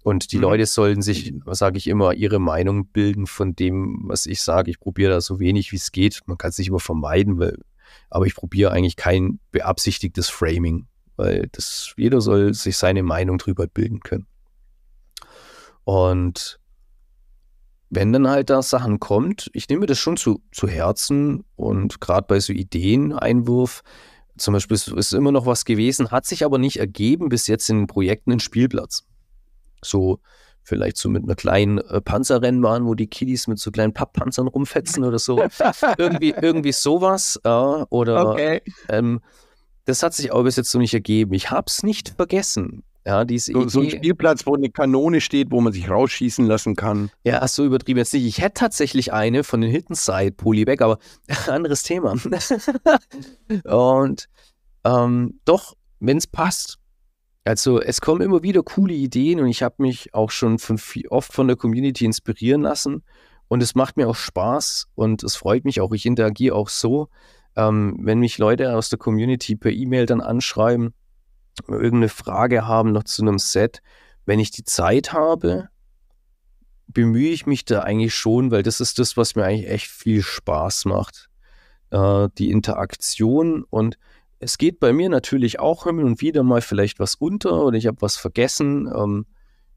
A: Und die mhm. Leute sollen sich, sage ich immer, ihre Meinung bilden von dem, was ich sage. Ich probiere da so wenig wie es geht. Man kann es nicht immer vermeiden, weil aber ich probiere eigentlich kein beabsichtigtes Framing, weil das, jeder soll sich seine Meinung drüber bilden können. Und wenn dann halt da Sachen kommt, ich nehme das schon zu, zu Herzen und gerade bei so Ideeneinwurf, zum Beispiel ist immer noch was gewesen, hat sich aber nicht ergeben bis jetzt in Projekten ein Spielplatz. So, Vielleicht so mit einer kleinen äh, Panzerrennbahn, wo die Kiddies mit so kleinen Papppanzern rumfetzen oder so. irgendwie, irgendwie sowas. Äh, oder okay. ähm, das hat sich aber bis jetzt so nicht ergeben. Ich habe es nicht vergessen. Ja, diese so, so, ein Spielplatz, wo eine Kanone steht, wo man sich rausschießen lassen kann. Ja, hast so übertrieben jetzt nicht. Ich hätte tatsächlich eine von den Hidden Side Polybag, aber anderes Thema. Und ähm, doch, wenn es passt, also es kommen immer wieder coole Ideen und ich habe mich auch schon von viel, oft von der Community inspirieren lassen und es macht mir auch Spaß und es freut mich auch. Ich interagiere auch so, ähm, wenn mich Leute aus der Community per E-Mail dann anschreiben, irgendeine Frage haben noch zu einem Set. Wenn ich die Zeit habe, bemühe ich mich da eigentlich schon, weil das ist das, was mir eigentlich echt viel Spaß macht. Äh, die Interaktion und es geht bei mir natürlich auch hin und wieder mal vielleicht was unter oder ich habe was vergessen. Ähm,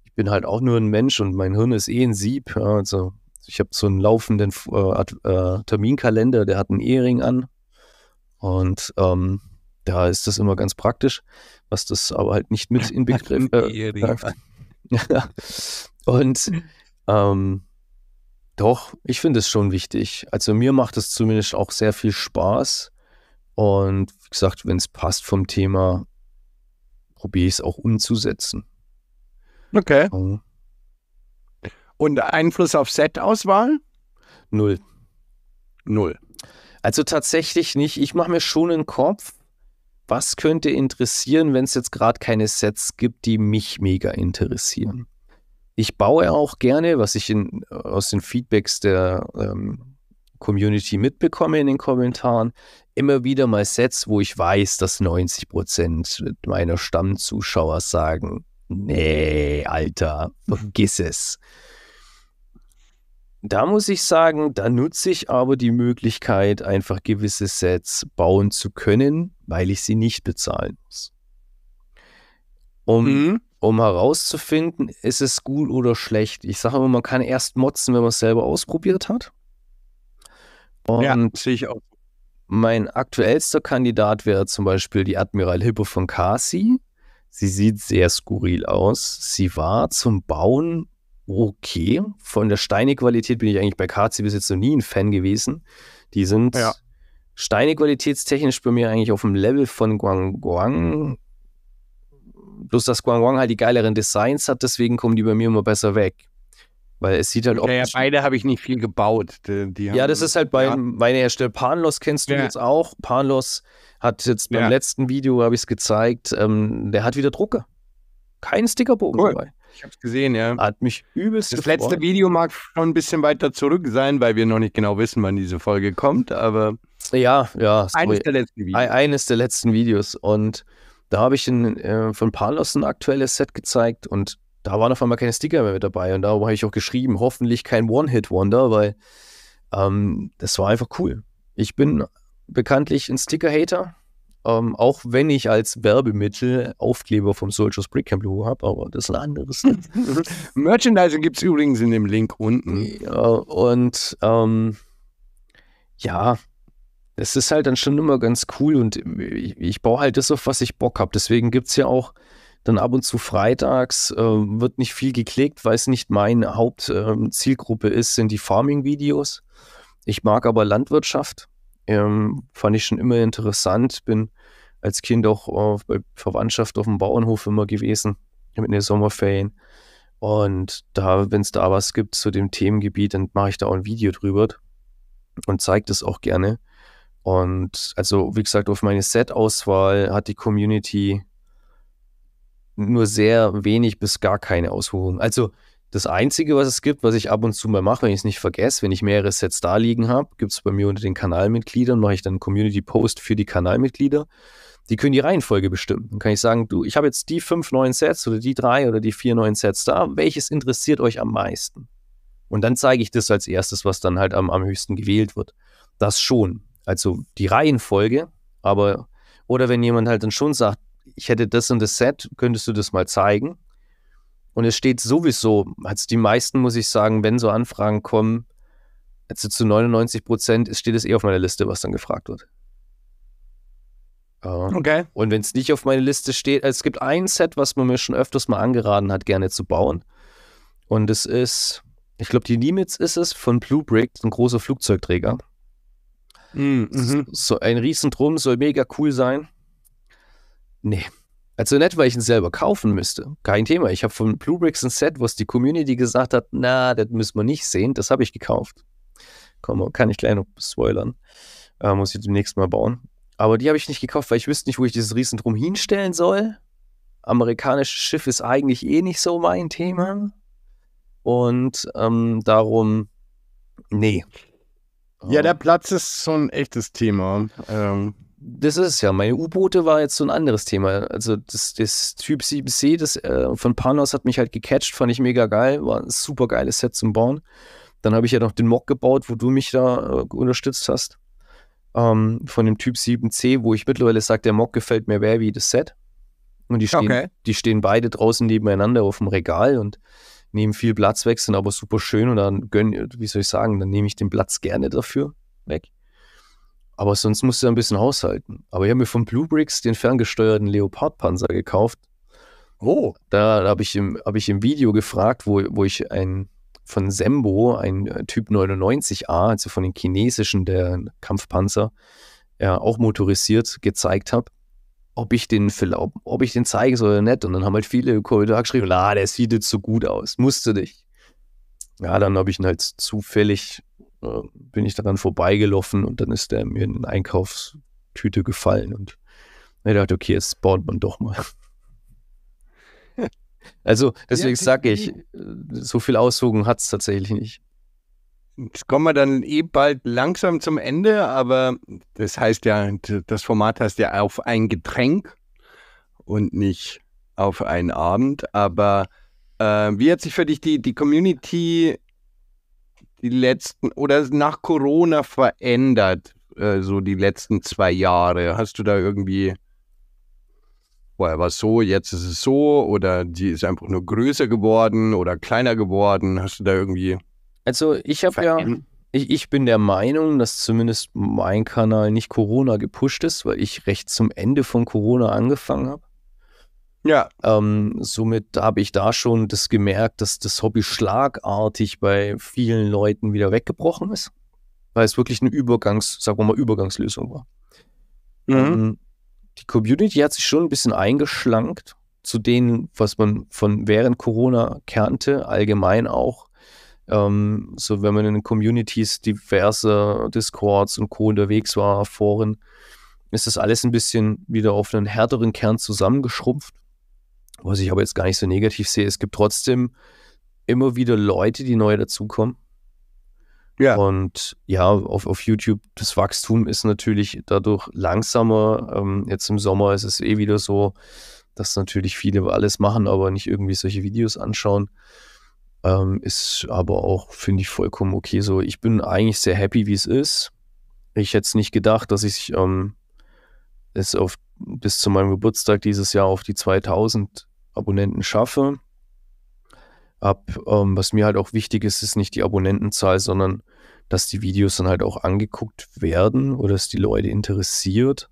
A: ich bin halt auch nur ein Mensch und mein Hirn ist eh ein Sieb. Ja, also ich habe so einen laufenden äh, äh, Terminkalender, der hat einen Ehering an. Und ähm, da ist das immer ganz praktisch, was das aber halt nicht mit inbegriffen. Äh, ja. und ähm, doch, ich finde es schon wichtig. Also mir macht es zumindest auch sehr viel Spaß und wie gesagt, wenn es passt vom Thema, probiere ich es auch umzusetzen.
B: Okay. Oh. Und Einfluss auf Set-Auswahl?
A: Null. Null. Also tatsächlich nicht. Ich mache mir schon einen Kopf, was könnte interessieren, wenn es jetzt gerade keine Sets gibt, die mich mega interessieren. Ich baue auch gerne, was ich in, aus den Feedbacks der ähm, Community mitbekomme in den Kommentaren immer wieder mal Sets, wo ich weiß, dass 90 Prozent meiner Stammzuschauer sagen, nee, Alter, vergiss es. Da muss ich sagen, da nutze ich aber die Möglichkeit, einfach gewisse Sets bauen zu können, weil ich sie nicht bezahlen muss. Um, mhm. um herauszufinden, ist es gut oder schlecht. Ich sage immer, man kann erst motzen, wenn man es selber ausprobiert hat. Und ja, sehe ich auch. Mein aktuellster Kandidat wäre zum Beispiel die Admiral Hippo von Kasi. Sie sieht sehr skurril aus. Sie war zum Bauen okay. Von der Steinequalität bin ich eigentlich bei Kasi bis jetzt noch nie ein Fan gewesen. Die sind ja. Steinequalitätstechnisch bei mir eigentlich auf dem Level von Guangguang. Bloß, dass Guangguang halt die geileren Designs hat, deswegen kommen die bei mir immer besser weg. Weil es sieht halt auch. Ja, ja, beide habe ich nicht viel gebaut. Die, die ja, das ist halt bei, ja. meine Hersteller. Panlos kennst du ja. jetzt auch. Panlos hat jetzt beim letzten Video, habe ich es gezeigt, ähm, der hat wieder Drucker. Kein Stickerbogen cool. dabei. Ich habe es gesehen, ja. Hat mich übelst Das gefreut. letzte Video mag schon ein bisschen
B: weiter zurück sein, weil wir noch nicht genau wissen, wann diese Folge kommt, aber. Ja, ja. Eines der letzten Videos.
A: Eines der letzten Videos. Und da habe ich in, äh, von Palos ein aktuelles Set gezeigt und da waren auf einmal keine Sticker mehr mit dabei. Und da habe ich auch geschrieben, hoffentlich kein One-Hit-Wonder, weil ähm, das war einfach cool. Ich bin bekanntlich ein Sticker-Hater, ähm, auch wenn ich als Werbemittel Aufkleber vom Soldiers Brick Camp Logo habe, aber das ist ein anderes. Merchandising gibt es übrigens in dem Link unten. Ja, und ähm, ja, es ist halt dann schon immer ganz cool und ich, ich baue halt das auf, was ich Bock habe. Deswegen gibt es ja auch dann ab und zu freitags äh, wird nicht viel geklickt, weil es nicht meine Hauptzielgruppe ähm, äh, ist, sind die Farming-Videos. Ich mag aber Landwirtschaft. Ähm, fand ich schon immer interessant. Bin als Kind auch äh, bei Verwandtschaft auf dem Bauernhof immer gewesen, in den Sommerferien. Und da, wenn es da was gibt zu dem Themengebiet, dann mache ich da auch ein Video drüber und zeige das auch gerne. Und also, wie gesagt, auf meine Set-Auswahl hat die Community nur sehr wenig bis gar keine Aushöhlung. Also das Einzige, was es gibt, was ich ab und zu mal mache, wenn ich es nicht vergesse, wenn ich mehrere Sets da liegen habe, gibt es bei mir unter den Kanalmitgliedern, mache ich dann einen Community-Post für die Kanalmitglieder. Die können die Reihenfolge bestimmen. Dann kann ich sagen, du, ich habe jetzt die fünf neuen Sets oder die drei oder die vier neuen Sets da. Welches interessiert euch am meisten? Und dann zeige ich das als erstes, was dann halt am, am höchsten gewählt wird. Das schon. Also die Reihenfolge, aber, oder wenn jemand halt dann schon sagt, ich hätte das und das Set, könntest du das mal zeigen? Und es steht sowieso, also die meisten, muss ich sagen, wenn so Anfragen kommen, also zu 99 Prozent steht es eh auf meiner Liste, was dann gefragt wird. Okay. Und wenn es nicht auf meiner Liste steht, also es gibt ein Set, was man mir schon öfters mal angeraten hat, gerne zu bauen. Und es ist, ich glaube, die Nimitz ist es von Blue Brick, ein großer Flugzeugträger. Hm, mhm. So ein Riesendrum, soll mega cool sein. Nee. Also nicht, weil ich ihn selber kaufen müsste. Kein Thema. Ich habe von Blue Bricks ein Set, was die Community gesagt hat, na, das müssen wir nicht sehen. Das habe ich gekauft. Komm, kann ich gleich noch spoilern. Äh, muss ich demnächst mal bauen. Aber die habe ich nicht gekauft, weil ich wüsste nicht, wo ich dieses Riesen drum hinstellen soll. Amerikanisches Schiff ist eigentlich eh nicht so mein Thema. Und ähm, darum, nee. Ja, der ähm. Platz ist so ein echtes Thema. Ähm, das ist es ja. Meine U-Boote war jetzt so ein anderes Thema. Also das, das Typ 7C das, äh, von Panos hat mich halt gecatcht, fand ich mega geil, war ein super geiles Set zum Bauen. Dann habe ich ja noch den Mock gebaut, wo du mich da äh, unterstützt hast. Ähm, von dem Typ 7C, wo ich mittlerweile sage, der Mock gefällt mir mehr wie das Set. Und die stehen, okay. die stehen beide draußen nebeneinander auf dem Regal und nehmen viel Platz weg, sind aber super schön und dann gönn, wie soll ich sagen, dann nehme ich den Platz gerne dafür weg. Aber sonst musst du ja ein bisschen haushalten. Aber ich habe mir von Blue Bricks den ferngesteuerten Leopardpanzer gekauft. Oh. Da, da habe ich, im, hab ich im Video gefragt, wo, wo ich ein, von Sembo, ein äh, Typ 99A, also von den chinesischen, der Kampfpanzer, ja, auch motorisiert, gezeigt habe, ob ich den ob, ob ich den zeigen soll oder nicht. Und dann haben halt viele im geschrieben, na, ah, der sieht jetzt so gut aus, musst du dich. Ja, dann habe ich ihn halt zufällig äh, bin ich daran vorbeigelaufen und dann ist der mir in eine Einkaufstüte gefallen und ich dachte, okay, jetzt baut man doch mal. also deswegen ja, sage ich, äh, so viel Auswogungen hat es tatsächlich nicht.
B: Jetzt kommen wir dann eh bald langsam zum Ende, aber das heißt ja, das Format heißt ja auf ein Getränk und nicht auf einen Abend. Aber äh, wie hat sich für dich die, die Community die letzten oder nach Corona verändert, äh, so die letzten zwei Jahre? Hast du da irgendwie, vorher war es so, jetzt ist es so oder die ist einfach nur größer geworden oder kleiner geworden? Hast du da irgendwie. Also ich habe
A: ja. Ich, ich, bin der Meinung, dass zumindest mein Kanal nicht Corona gepusht ist, weil ich recht zum Ende von Corona angefangen habe. Ja. Ähm, somit habe ich da schon das gemerkt, dass das Hobby schlagartig bei vielen Leuten wieder weggebrochen ist, weil es wirklich eine Übergangs, sagen wir mal, Übergangslösung war. Mhm. Ähm, die Community hat sich schon ein bisschen eingeschlankt zu denen, was man von während Corona kannte, allgemein auch. Ähm, so, wenn man in den Communities diverser Discords und Co. unterwegs war, Foren, ist das alles ein bisschen wieder auf einen härteren Kern zusammengeschrumpft was ich aber jetzt gar nicht so negativ sehe, es gibt trotzdem immer wieder Leute, die neu dazukommen. Ja. Und ja, auf, auf YouTube, das Wachstum ist natürlich dadurch langsamer. Ähm, jetzt im Sommer ist es eh wieder so, dass natürlich viele alles machen, aber nicht irgendwie solche Videos anschauen. Ähm, ist aber auch, finde ich, vollkommen okay. So, ich bin eigentlich sehr happy, wie es ist. Ich hätte es nicht gedacht, dass ich ähm, es auf bis zu meinem Geburtstag dieses Jahr auf die 2000 Abonnenten schaffe. Ab, ähm, was mir halt auch wichtig ist, ist nicht die Abonnentenzahl, sondern dass die Videos dann halt auch angeguckt werden oder dass die Leute interessiert.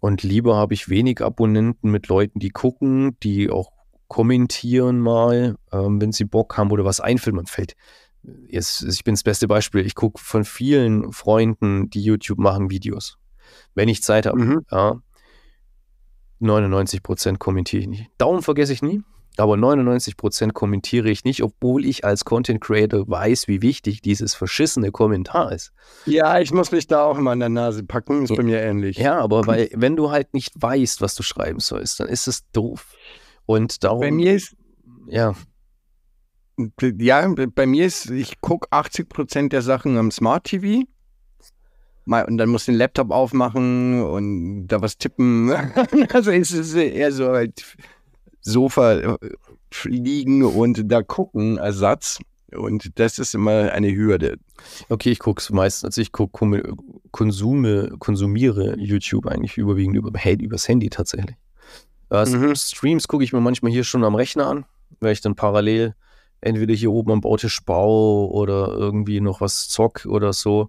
A: Und lieber habe ich wenig Abonnenten mit Leuten, die gucken, die auch kommentieren mal, ähm, wenn sie Bock haben oder was einfällt. Man fällt, jetzt, ich bin das beste Beispiel, ich gucke von vielen Freunden, die YouTube machen, Videos. Wenn ich Zeit habe, mhm. ja. 99 Prozent kommentiere ich nicht. Daumen vergesse ich nie, aber 99 Prozent kommentiere ich nicht, obwohl ich als Content Creator weiß, wie wichtig dieses verschissene Kommentar ist. Ja, ich muss mich da auch immer an der Nase packen, ist ja. bei mir ähnlich. Ja, aber weil, wenn du halt nicht weißt, was du schreiben sollst, dann ist es doof. Und darum. Bei mir ist. Ja. Ja, bei mir ist, ich gucke 80
B: Prozent der Sachen am Smart TV. Mal, und dann musst du den Laptop aufmachen und da was tippen. also es ist eher so halt Sofa äh, fliegen und da gucken Ersatz. Und das ist immer eine
A: Hürde. Okay, ich gucke es meistens, also ich guck, konsume, konsumiere YouTube eigentlich überwiegend über, übers Handy tatsächlich. Also mhm. Streams gucke ich mir manchmal hier schon am Rechner an, weil ich dann parallel entweder hier oben am Bautisch baue oder irgendwie noch was zock oder so.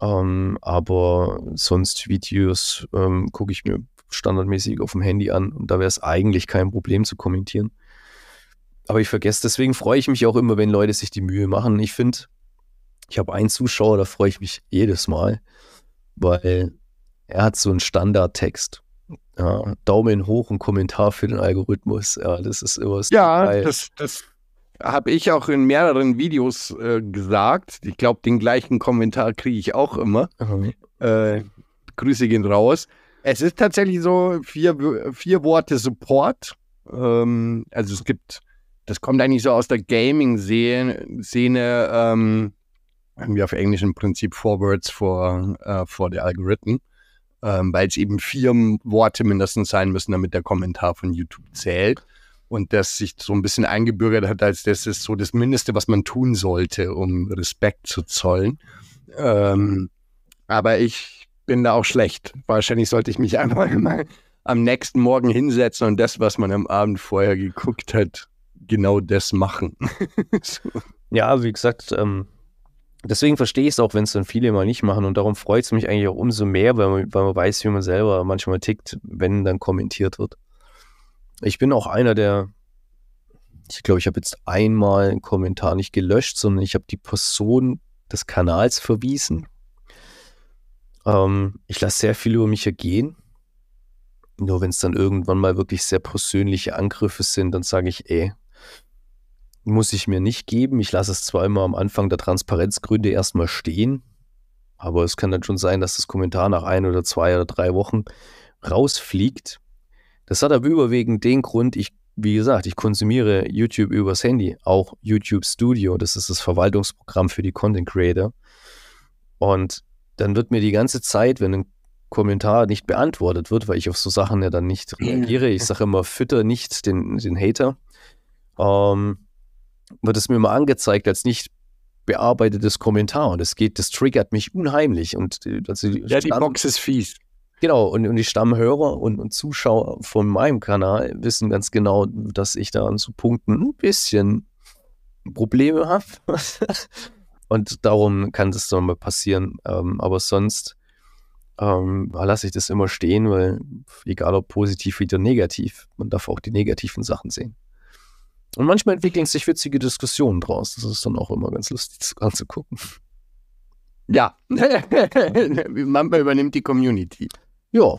A: Ähm, aber sonst Videos ähm, gucke ich mir standardmäßig auf dem Handy an und da wäre es eigentlich kein Problem zu kommentieren. Aber ich vergesse, deswegen freue ich mich auch immer, wenn Leute sich die Mühe machen. Ich finde, ich habe einen Zuschauer, da freue ich mich jedes Mal, weil er hat so einen Standardtext. Ja, Daumen hoch und Kommentar für den Algorithmus. Ja, das ist immer so. Ja, geil. das,
B: das habe ich auch in mehreren Videos äh, gesagt. Ich glaube, den gleichen Kommentar kriege ich auch immer. Mhm. Äh, Grüße gehen raus. Es ist tatsächlich so vier, vier Worte Support. Ähm, also es gibt, das kommt eigentlich so aus der Gaming-Szene, ähm, wir auf Englisch im Prinzip Forwards vor, äh, vor der Algorithmen, ähm, weil es eben vier Worte mindestens sein müssen, damit der Kommentar von YouTube zählt und das sich so ein bisschen eingebürgert hat, als das ist so das Mindeste, was man tun sollte, um Respekt zu zollen. Ähm, aber ich bin da auch schlecht. Wahrscheinlich sollte ich mich einfach mal am nächsten Morgen hinsetzen und das, was man am Abend vorher geguckt hat, genau das machen. so.
A: Ja, also wie gesagt, ähm, deswegen verstehe ich es auch, wenn es dann viele mal nicht machen. Und darum freut es mich eigentlich auch umso mehr, weil man, weil man weiß, wie man selber manchmal tickt, wenn dann kommentiert wird. Ich bin auch einer der, ich glaube, ich habe jetzt einmal einen Kommentar nicht gelöscht, sondern ich habe die Person des Kanals verwiesen. Ähm, ich lasse sehr viel über mich ergehen. Nur wenn es dann irgendwann mal wirklich sehr persönliche Angriffe sind, dann sage ich, ey, muss ich mir nicht geben. Ich lasse es zwar immer am Anfang der Transparenzgründe erstmal stehen, aber es kann dann schon sein, dass das Kommentar nach ein oder zwei oder drei Wochen rausfliegt das hat aber überwiegend den Grund, ich, wie gesagt, ich konsumiere YouTube übers Handy, auch YouTube Studio, das ist das Verwaltungsprogramm für die Content Creator. Und dann wird mir die ganze Zeit, wenn ein Kommentar nicht beantwortet wird, weil ich auf so Sachen ja dann nicht reagiere, ich sage immer, fütter nicht den, den Hater, ähm, wird es mir immer angezeigt als nicht bearbeitetes Kommentar und es geht, das triggert mich unheimlich und äh, also ja, die Box ist fies. Genau, und, und die Stammhörer und, und, Zuschauer von meinem Kanal wissen ganz genau, dass ich da an so Punkten ein bisschen Probleme habe. und darum kann das dann mal passieren. Ähm, aber sonst ähm, lasse ich das immer stehen, weil egal ob positiv oder negativ, man darf auch die negativen Sachen sehen. Und manchmal entwickeln sich witzige Diskussionen draus. Das ist dann auch immer ganz lustig anzugucken.
B: Ja, manchmal übernimmt die Community.
A: Ja,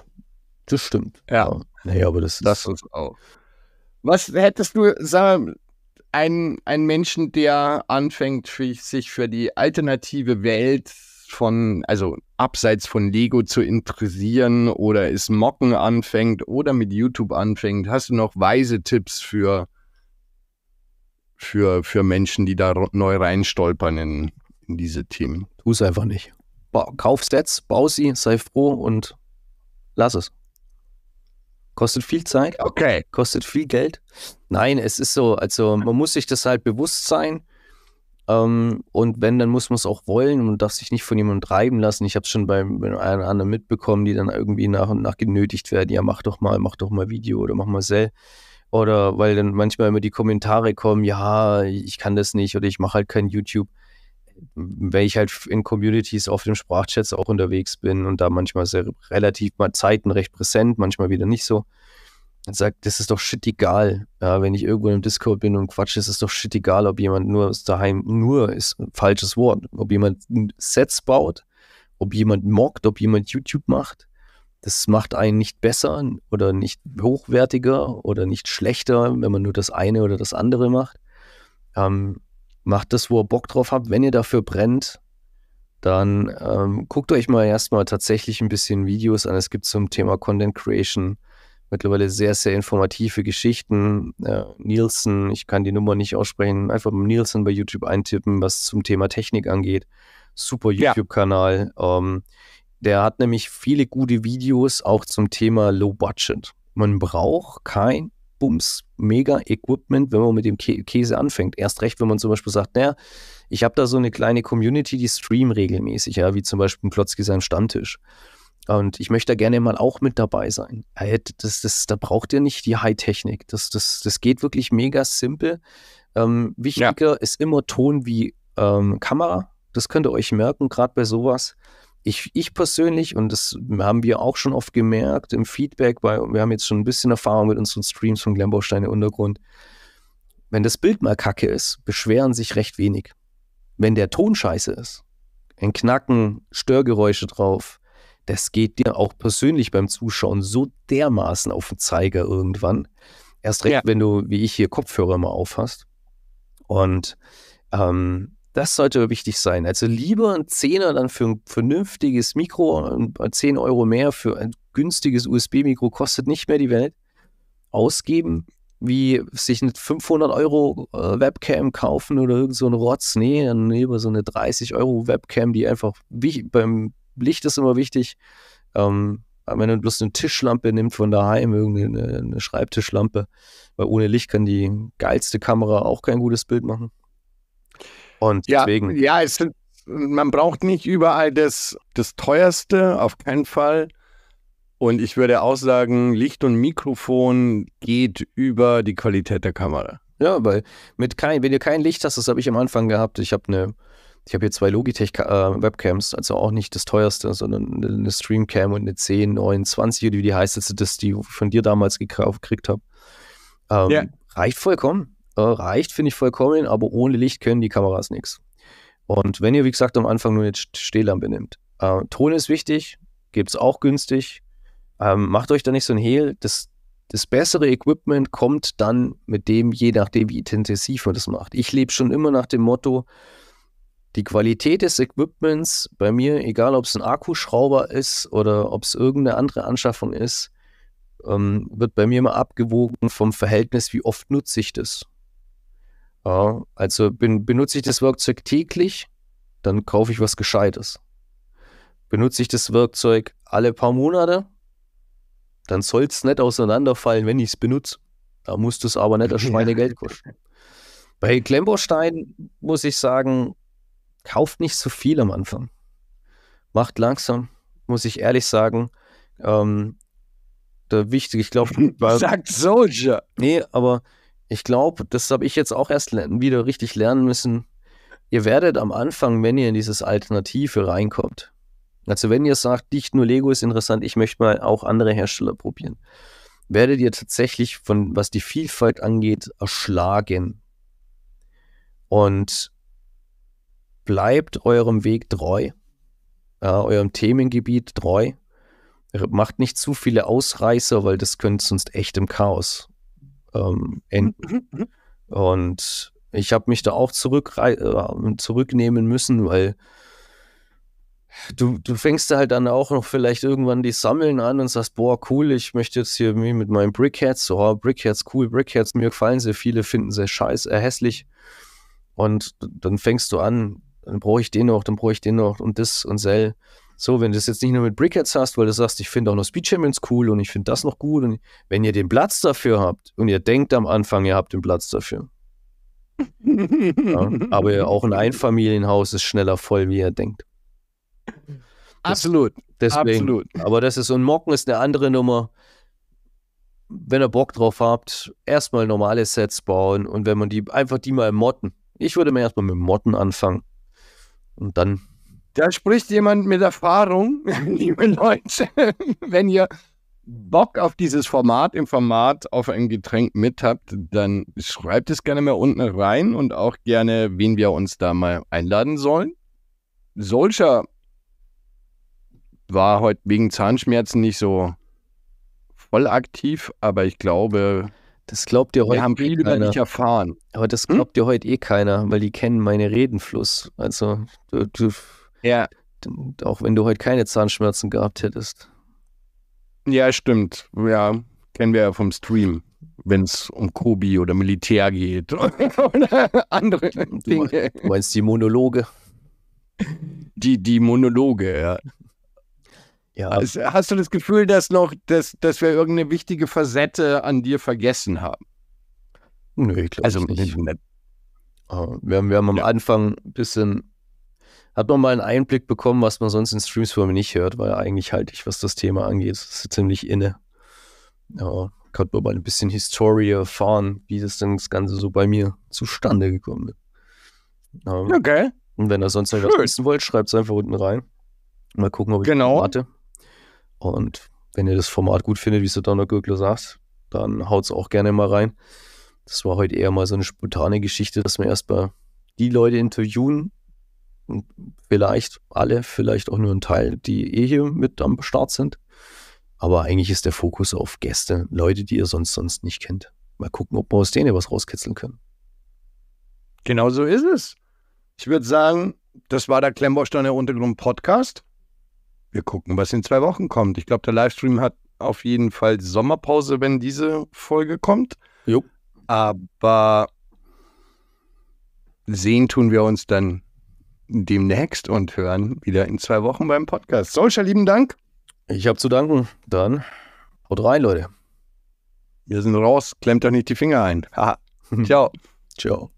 A: das stimmt. Ja. ja. Nee, aber das, das ist. auch.
B: Was hättest du, sagen wir, einen, einen Menschen, der anfängt, für, sich für die alternative Welt von, also abseits von Lego zu interessieren oder es Mocken anfängt oder mit YouTube anfängt, hast du noch weise Tipps für, für, für Menschen, die da neu reinstolpern in,
A: in diese Themen? Tu es einfach nicht. Ba kauf Sets, bau sie, sei froh und lass es. Kostet viel Zeit. Okay. Kostet viel Geld. Nein, es ist so, also man muss sich das halt bewusst sein. Ähm, und wenn, dann muss man es auch wollen und darf sich nicht von jemandem treiben lassen. Ich habe es schon bei einer anderen mitbekommen, die dann irgendwie nach und nach genötigt werden. Ja, mach doch mal, mach doch mal Video oder mach mal Sell. Oder weil dann manchmal immer die Kommentare kommen, ja, ich kann das nicht oder ich mache halt kein YouTube wenn ich halt in Communities auf dem Sprachchats auch unterwegs bin und da manchmal sehr relativ mal Zeiten recht präsent, manchmal wieder nicht so, dann sagt, das ist doch shit egal. Ja, wenn ich irgendwo im Discord bin und quatsche, ist es doch shit egal, ob jemand nur daheim, nur ist ein falsches Wort, ob jemand Sets baut, ob jemand mockt, ob jemand YouTube macht. Das macht einen nicht besser oder nicht hochwertiger oder nicht schlechter, wenn man nur das eine oder das andere macht. Ähm, macht das, wo ihr Bock drauf habt. Wenn ihr dafür brennt, dann ähm, guckt euch mal erstmal tatsächlich ein bisschen Videos an. Es gibt zum Thema Content Creation mittlerweile sehr, sehr informative Geschichten. Äh, Nielsen, ich kann die Nummer nicht aussprechen, einfach mit Nielsen bei YouTube eintippen, was zum Thema Technik angeht. Super YouTube-Kanal. Ja. Ähm, der hat nämlich viele gute Videos auch zum Thema Low Budget. Man braucht kein Bums, mega Equipment, wenn man mit dem Käse anfängt. Erst recht, wenn man zum Beispiel sagt, naja, ich habe da so eine kleine Community, die streamt regelmäßig, ja, wie zum Beispiel Klotzki sein Stammtisch. Und ich möchte da gerne mal auch mit dabei sein. Halt, das, das, da braucht ihr nicht die High-Technik. Das, das, das geht wirklich mega simpel. Ähm, wichtiger ja. ist immer Ton wie ähm, Kamera. Das könnt ihr euch merken, gerade bei sowas ich, ich persönlich, und das haben wir auch schon oft gemerkt im Feedback, bei, wir haben jetzt schon ein bisschen Erfahrung mit unseren Streams von Glambaustein im Untergrund. Wenn das Bild mal kacke ist, beschweren sich recht wenig. Wenn der Ton scheiße ist, ein Knacken, Störgeräusche drauf, das geht dir auch persönlich beim Zuschauen so dermaßen auf den Zeiger irgendwann. Erst recht, ja. wenn du, wie ich hier, Kopfhörer mal aufhast. Und ähm, das sollte wichtig sein. Also lieber ein Zehner dann für ein vernünftiges Mikro, 10 Euro mehr für ein günstiges USB-Mikro kostet nicht mehr die Welt, ausgeben, wie sich eine 500 Euro äh, Webcam kaufen oder irgend so ein Rotz. Nee, dann lieber so eine 30 Euro Webcam, die einfach beim Licht ist immer wichtig. Ähm, wenn man bloß eine Tischlampe nimmt von daheim, irgendeine Schreibtischlampe, weil ohne Licht kann die geilste Kamera auch kein gutes Bild machen. Und deswegen. Ja, es
B: sind, man braucht nicht überall das, das teuerste, auf keinen Fall. Und ich würde auch sagen, Licht und Mikrofon geht über die Qualität der
A: Kamera. Ja, weil mit kein, wenn du kein Licht hast, das habe ich am Anfang gehabt. Ich habe eine, ich habe hier zwei Logitech äh, Webcams, also auch nicht das teuerste, sondern eine Streamcam und eine 10, 9, 20 oder wie die heißt, das, das die ich von dir damals gekauft, gekriegt habe. Ähm, ja. Reicht vollkommen äh, reicht, finde ich vollkommen, aber ohne Licht können die Kameras nichts. Und wenn ihr, wie gesagt, am Anfang nur jetzt Stehlampe nehmt, äh, Ton ist wichtig, gibt es auch günstig. Ähm, macht euch da nicht so ein Hehl. Das, das bessere Equipment kommt dann mit dem, je nachdem, wie intensiv man das macht. Ich lebe schon immer nach dem Motto, die Qualität des Equipments bei mir, egal ob es ein Akkuschrauber ist oder ob es irgendeine andere Anschaffung ist, ähm, wird bei mir immer abgewogen vom Verhältnis, wie oft nutze ich das. Ja, also bin, benutze ich das Werkzeug täglich, dann kaufe ich was Gescheites. Benutze ich das Werkzeug alle paar Monate, dann soll es nicht auseinanderfallen, wenn ich es benutze. Da muss es aber nicht das Schweinegeld kosten. Bei Klemmbaustein muss ich sagen, kauft nicht so viel am Anfang. Macht langsam, muss ich ehrlich sagen. Ähm, der wichtige, ich glaube, sagt Soldier. Nee, aber ich glaube, das habe ich jetzt auch erst wieder richtig lernen müssen. Ihr werdet am Anfang, wenn ihr in dieses Alternative reinkommt, also wenn ihr sagt, nicht nur Lego ist interessant, ich möchte mal auch andere Hersteller probieren, werdet ihr tatsächlich von, was die Vielfalt angeht, erschlagen. Und bleibt eurem Weg treu, äh, eurem Themengebiet treu. Macht nicht zu viele Ausreißer, weil das könnte sonst echt im Chaos ähm, enden. Mhm, mhm, mhm. und ich habe mich da auch äh, zurücknehmen müssen, weil du, du fängst halt dann auch noch vielleicht irgendwann die Sammeln an und sagst, boah, cool, ich möchte jetzt hier mit meinen Brickheads, so, oh, Brickheads, cool, Brickheads, mir gefallen sehr viele, finden sehr scheiße, äh, hässlich. Und dann fängst du an, dann brauche ich den noch, dann brauche ich den noch und das und sell. So so, wenn du es jetzt nicht nur mit Brickheads hast, weil du sagst, ich finde auch noch Speed Champions cool und ich finde das noch gut. Und wenn ihr den Platz dafür habt und ihr denkt am Anfang, ihr habt den Platz dafür.
B: ja,
A: aber auch ein Einfamilienhaus ist schneller voll, wie ihr denkt. Absolut. Deswegen, Absolut. Aber das ist, so ein Mocken ist eine andere Nummer. Wenn ihr Bock drauf habt, erstmal normale Sets bauen und wenn man die einfach die mal motten. Ich würde mir erstmal mit Motten anfangen und dann da spricht jemand mit Erfahrung, liebe Leute, wenn
B: ihr Bock auf dieses Format im Format auf ein Getränk mit habt, dann schreibt es gerne mal unten rein und auch gerne, wen wir uns da mal einladen sollen. Solcher war heute wegen Zahnschmerzen nicht
A: so voll aktiv, aber ich glaube, das glaubt ihr heute wir haben eh viel eh über keiner. dich erfahren. Aber das hm? glaubt hm? ihr heute eh keiner, weil die kennen meinen Redenfluss. Also du, du ja. Auch wenn du heute keine Zahnschmerzen gehabt hättest. Ja, stimmt. Ja, kennen wir ja vom Stream, wenn es um Kobi oder
B: Militär geht oder andere du, Dinge. Du meinst die Monologe? Die, die Monologe, ja. Ja. Hast du das Gefühl, dass noch, dass, dass wir irgendeine wichtige Facette an dir vergessen haben?
A: Nö, ich glaube also, nicht. Ah, wir haben, wir haben am Anfang ein bisschen hat man mal einen Einblick bekommen, was man sonst in Streams von mir nicht hört, weil eigentlich halte ich, was das Thema angeht, das ist ziemlich inne. Ja, konnte man mal ein bisschen Historie erfahren, wie das denn das Ganze so bei mir zustande gekommen ist. Ähm, okay. Und wenn ihr sonst noch was wissen wollt, schreibt es einfach unten rein. Mal gucken, ob ich genau. warte. Und wenn ihr das Format gut findet, wie es der Donnergürkler sagt, dann haut es auch gerne mal rein. Das war heute eher mal so eine spontane Geschichte, dass wir erstmal die Leute interviewen, vielleicht alle, vielleicht auch nur ein Teil, die eh hier mit am Start sind. Aber eigentlich ist der Fokus auf Gäste, Leute, die ihr sonst sonst nicht kennt. Mal gucken, ob wir aus denen was rauskitzeln können.
B: Genau so ist es. Ich würde sagen, das war der Klemmbausteiner Untergrund Podcast. Wir gucken, was in zwei Wochen kommt. Ich glaube, der Livestream hat auf jeden Fall Sommerpause, wenn diese Folge kommt. Jo. Aber sehen tun wir uns dann demnächst und hören wieder in zwei Wochen beim Podcast. Solcher lieben Dank. Ich habe zu danken. Dann haut rein, Leute. Wir sind raus. Klemmt doch nicht die Finger ein. Ciao. Ciao.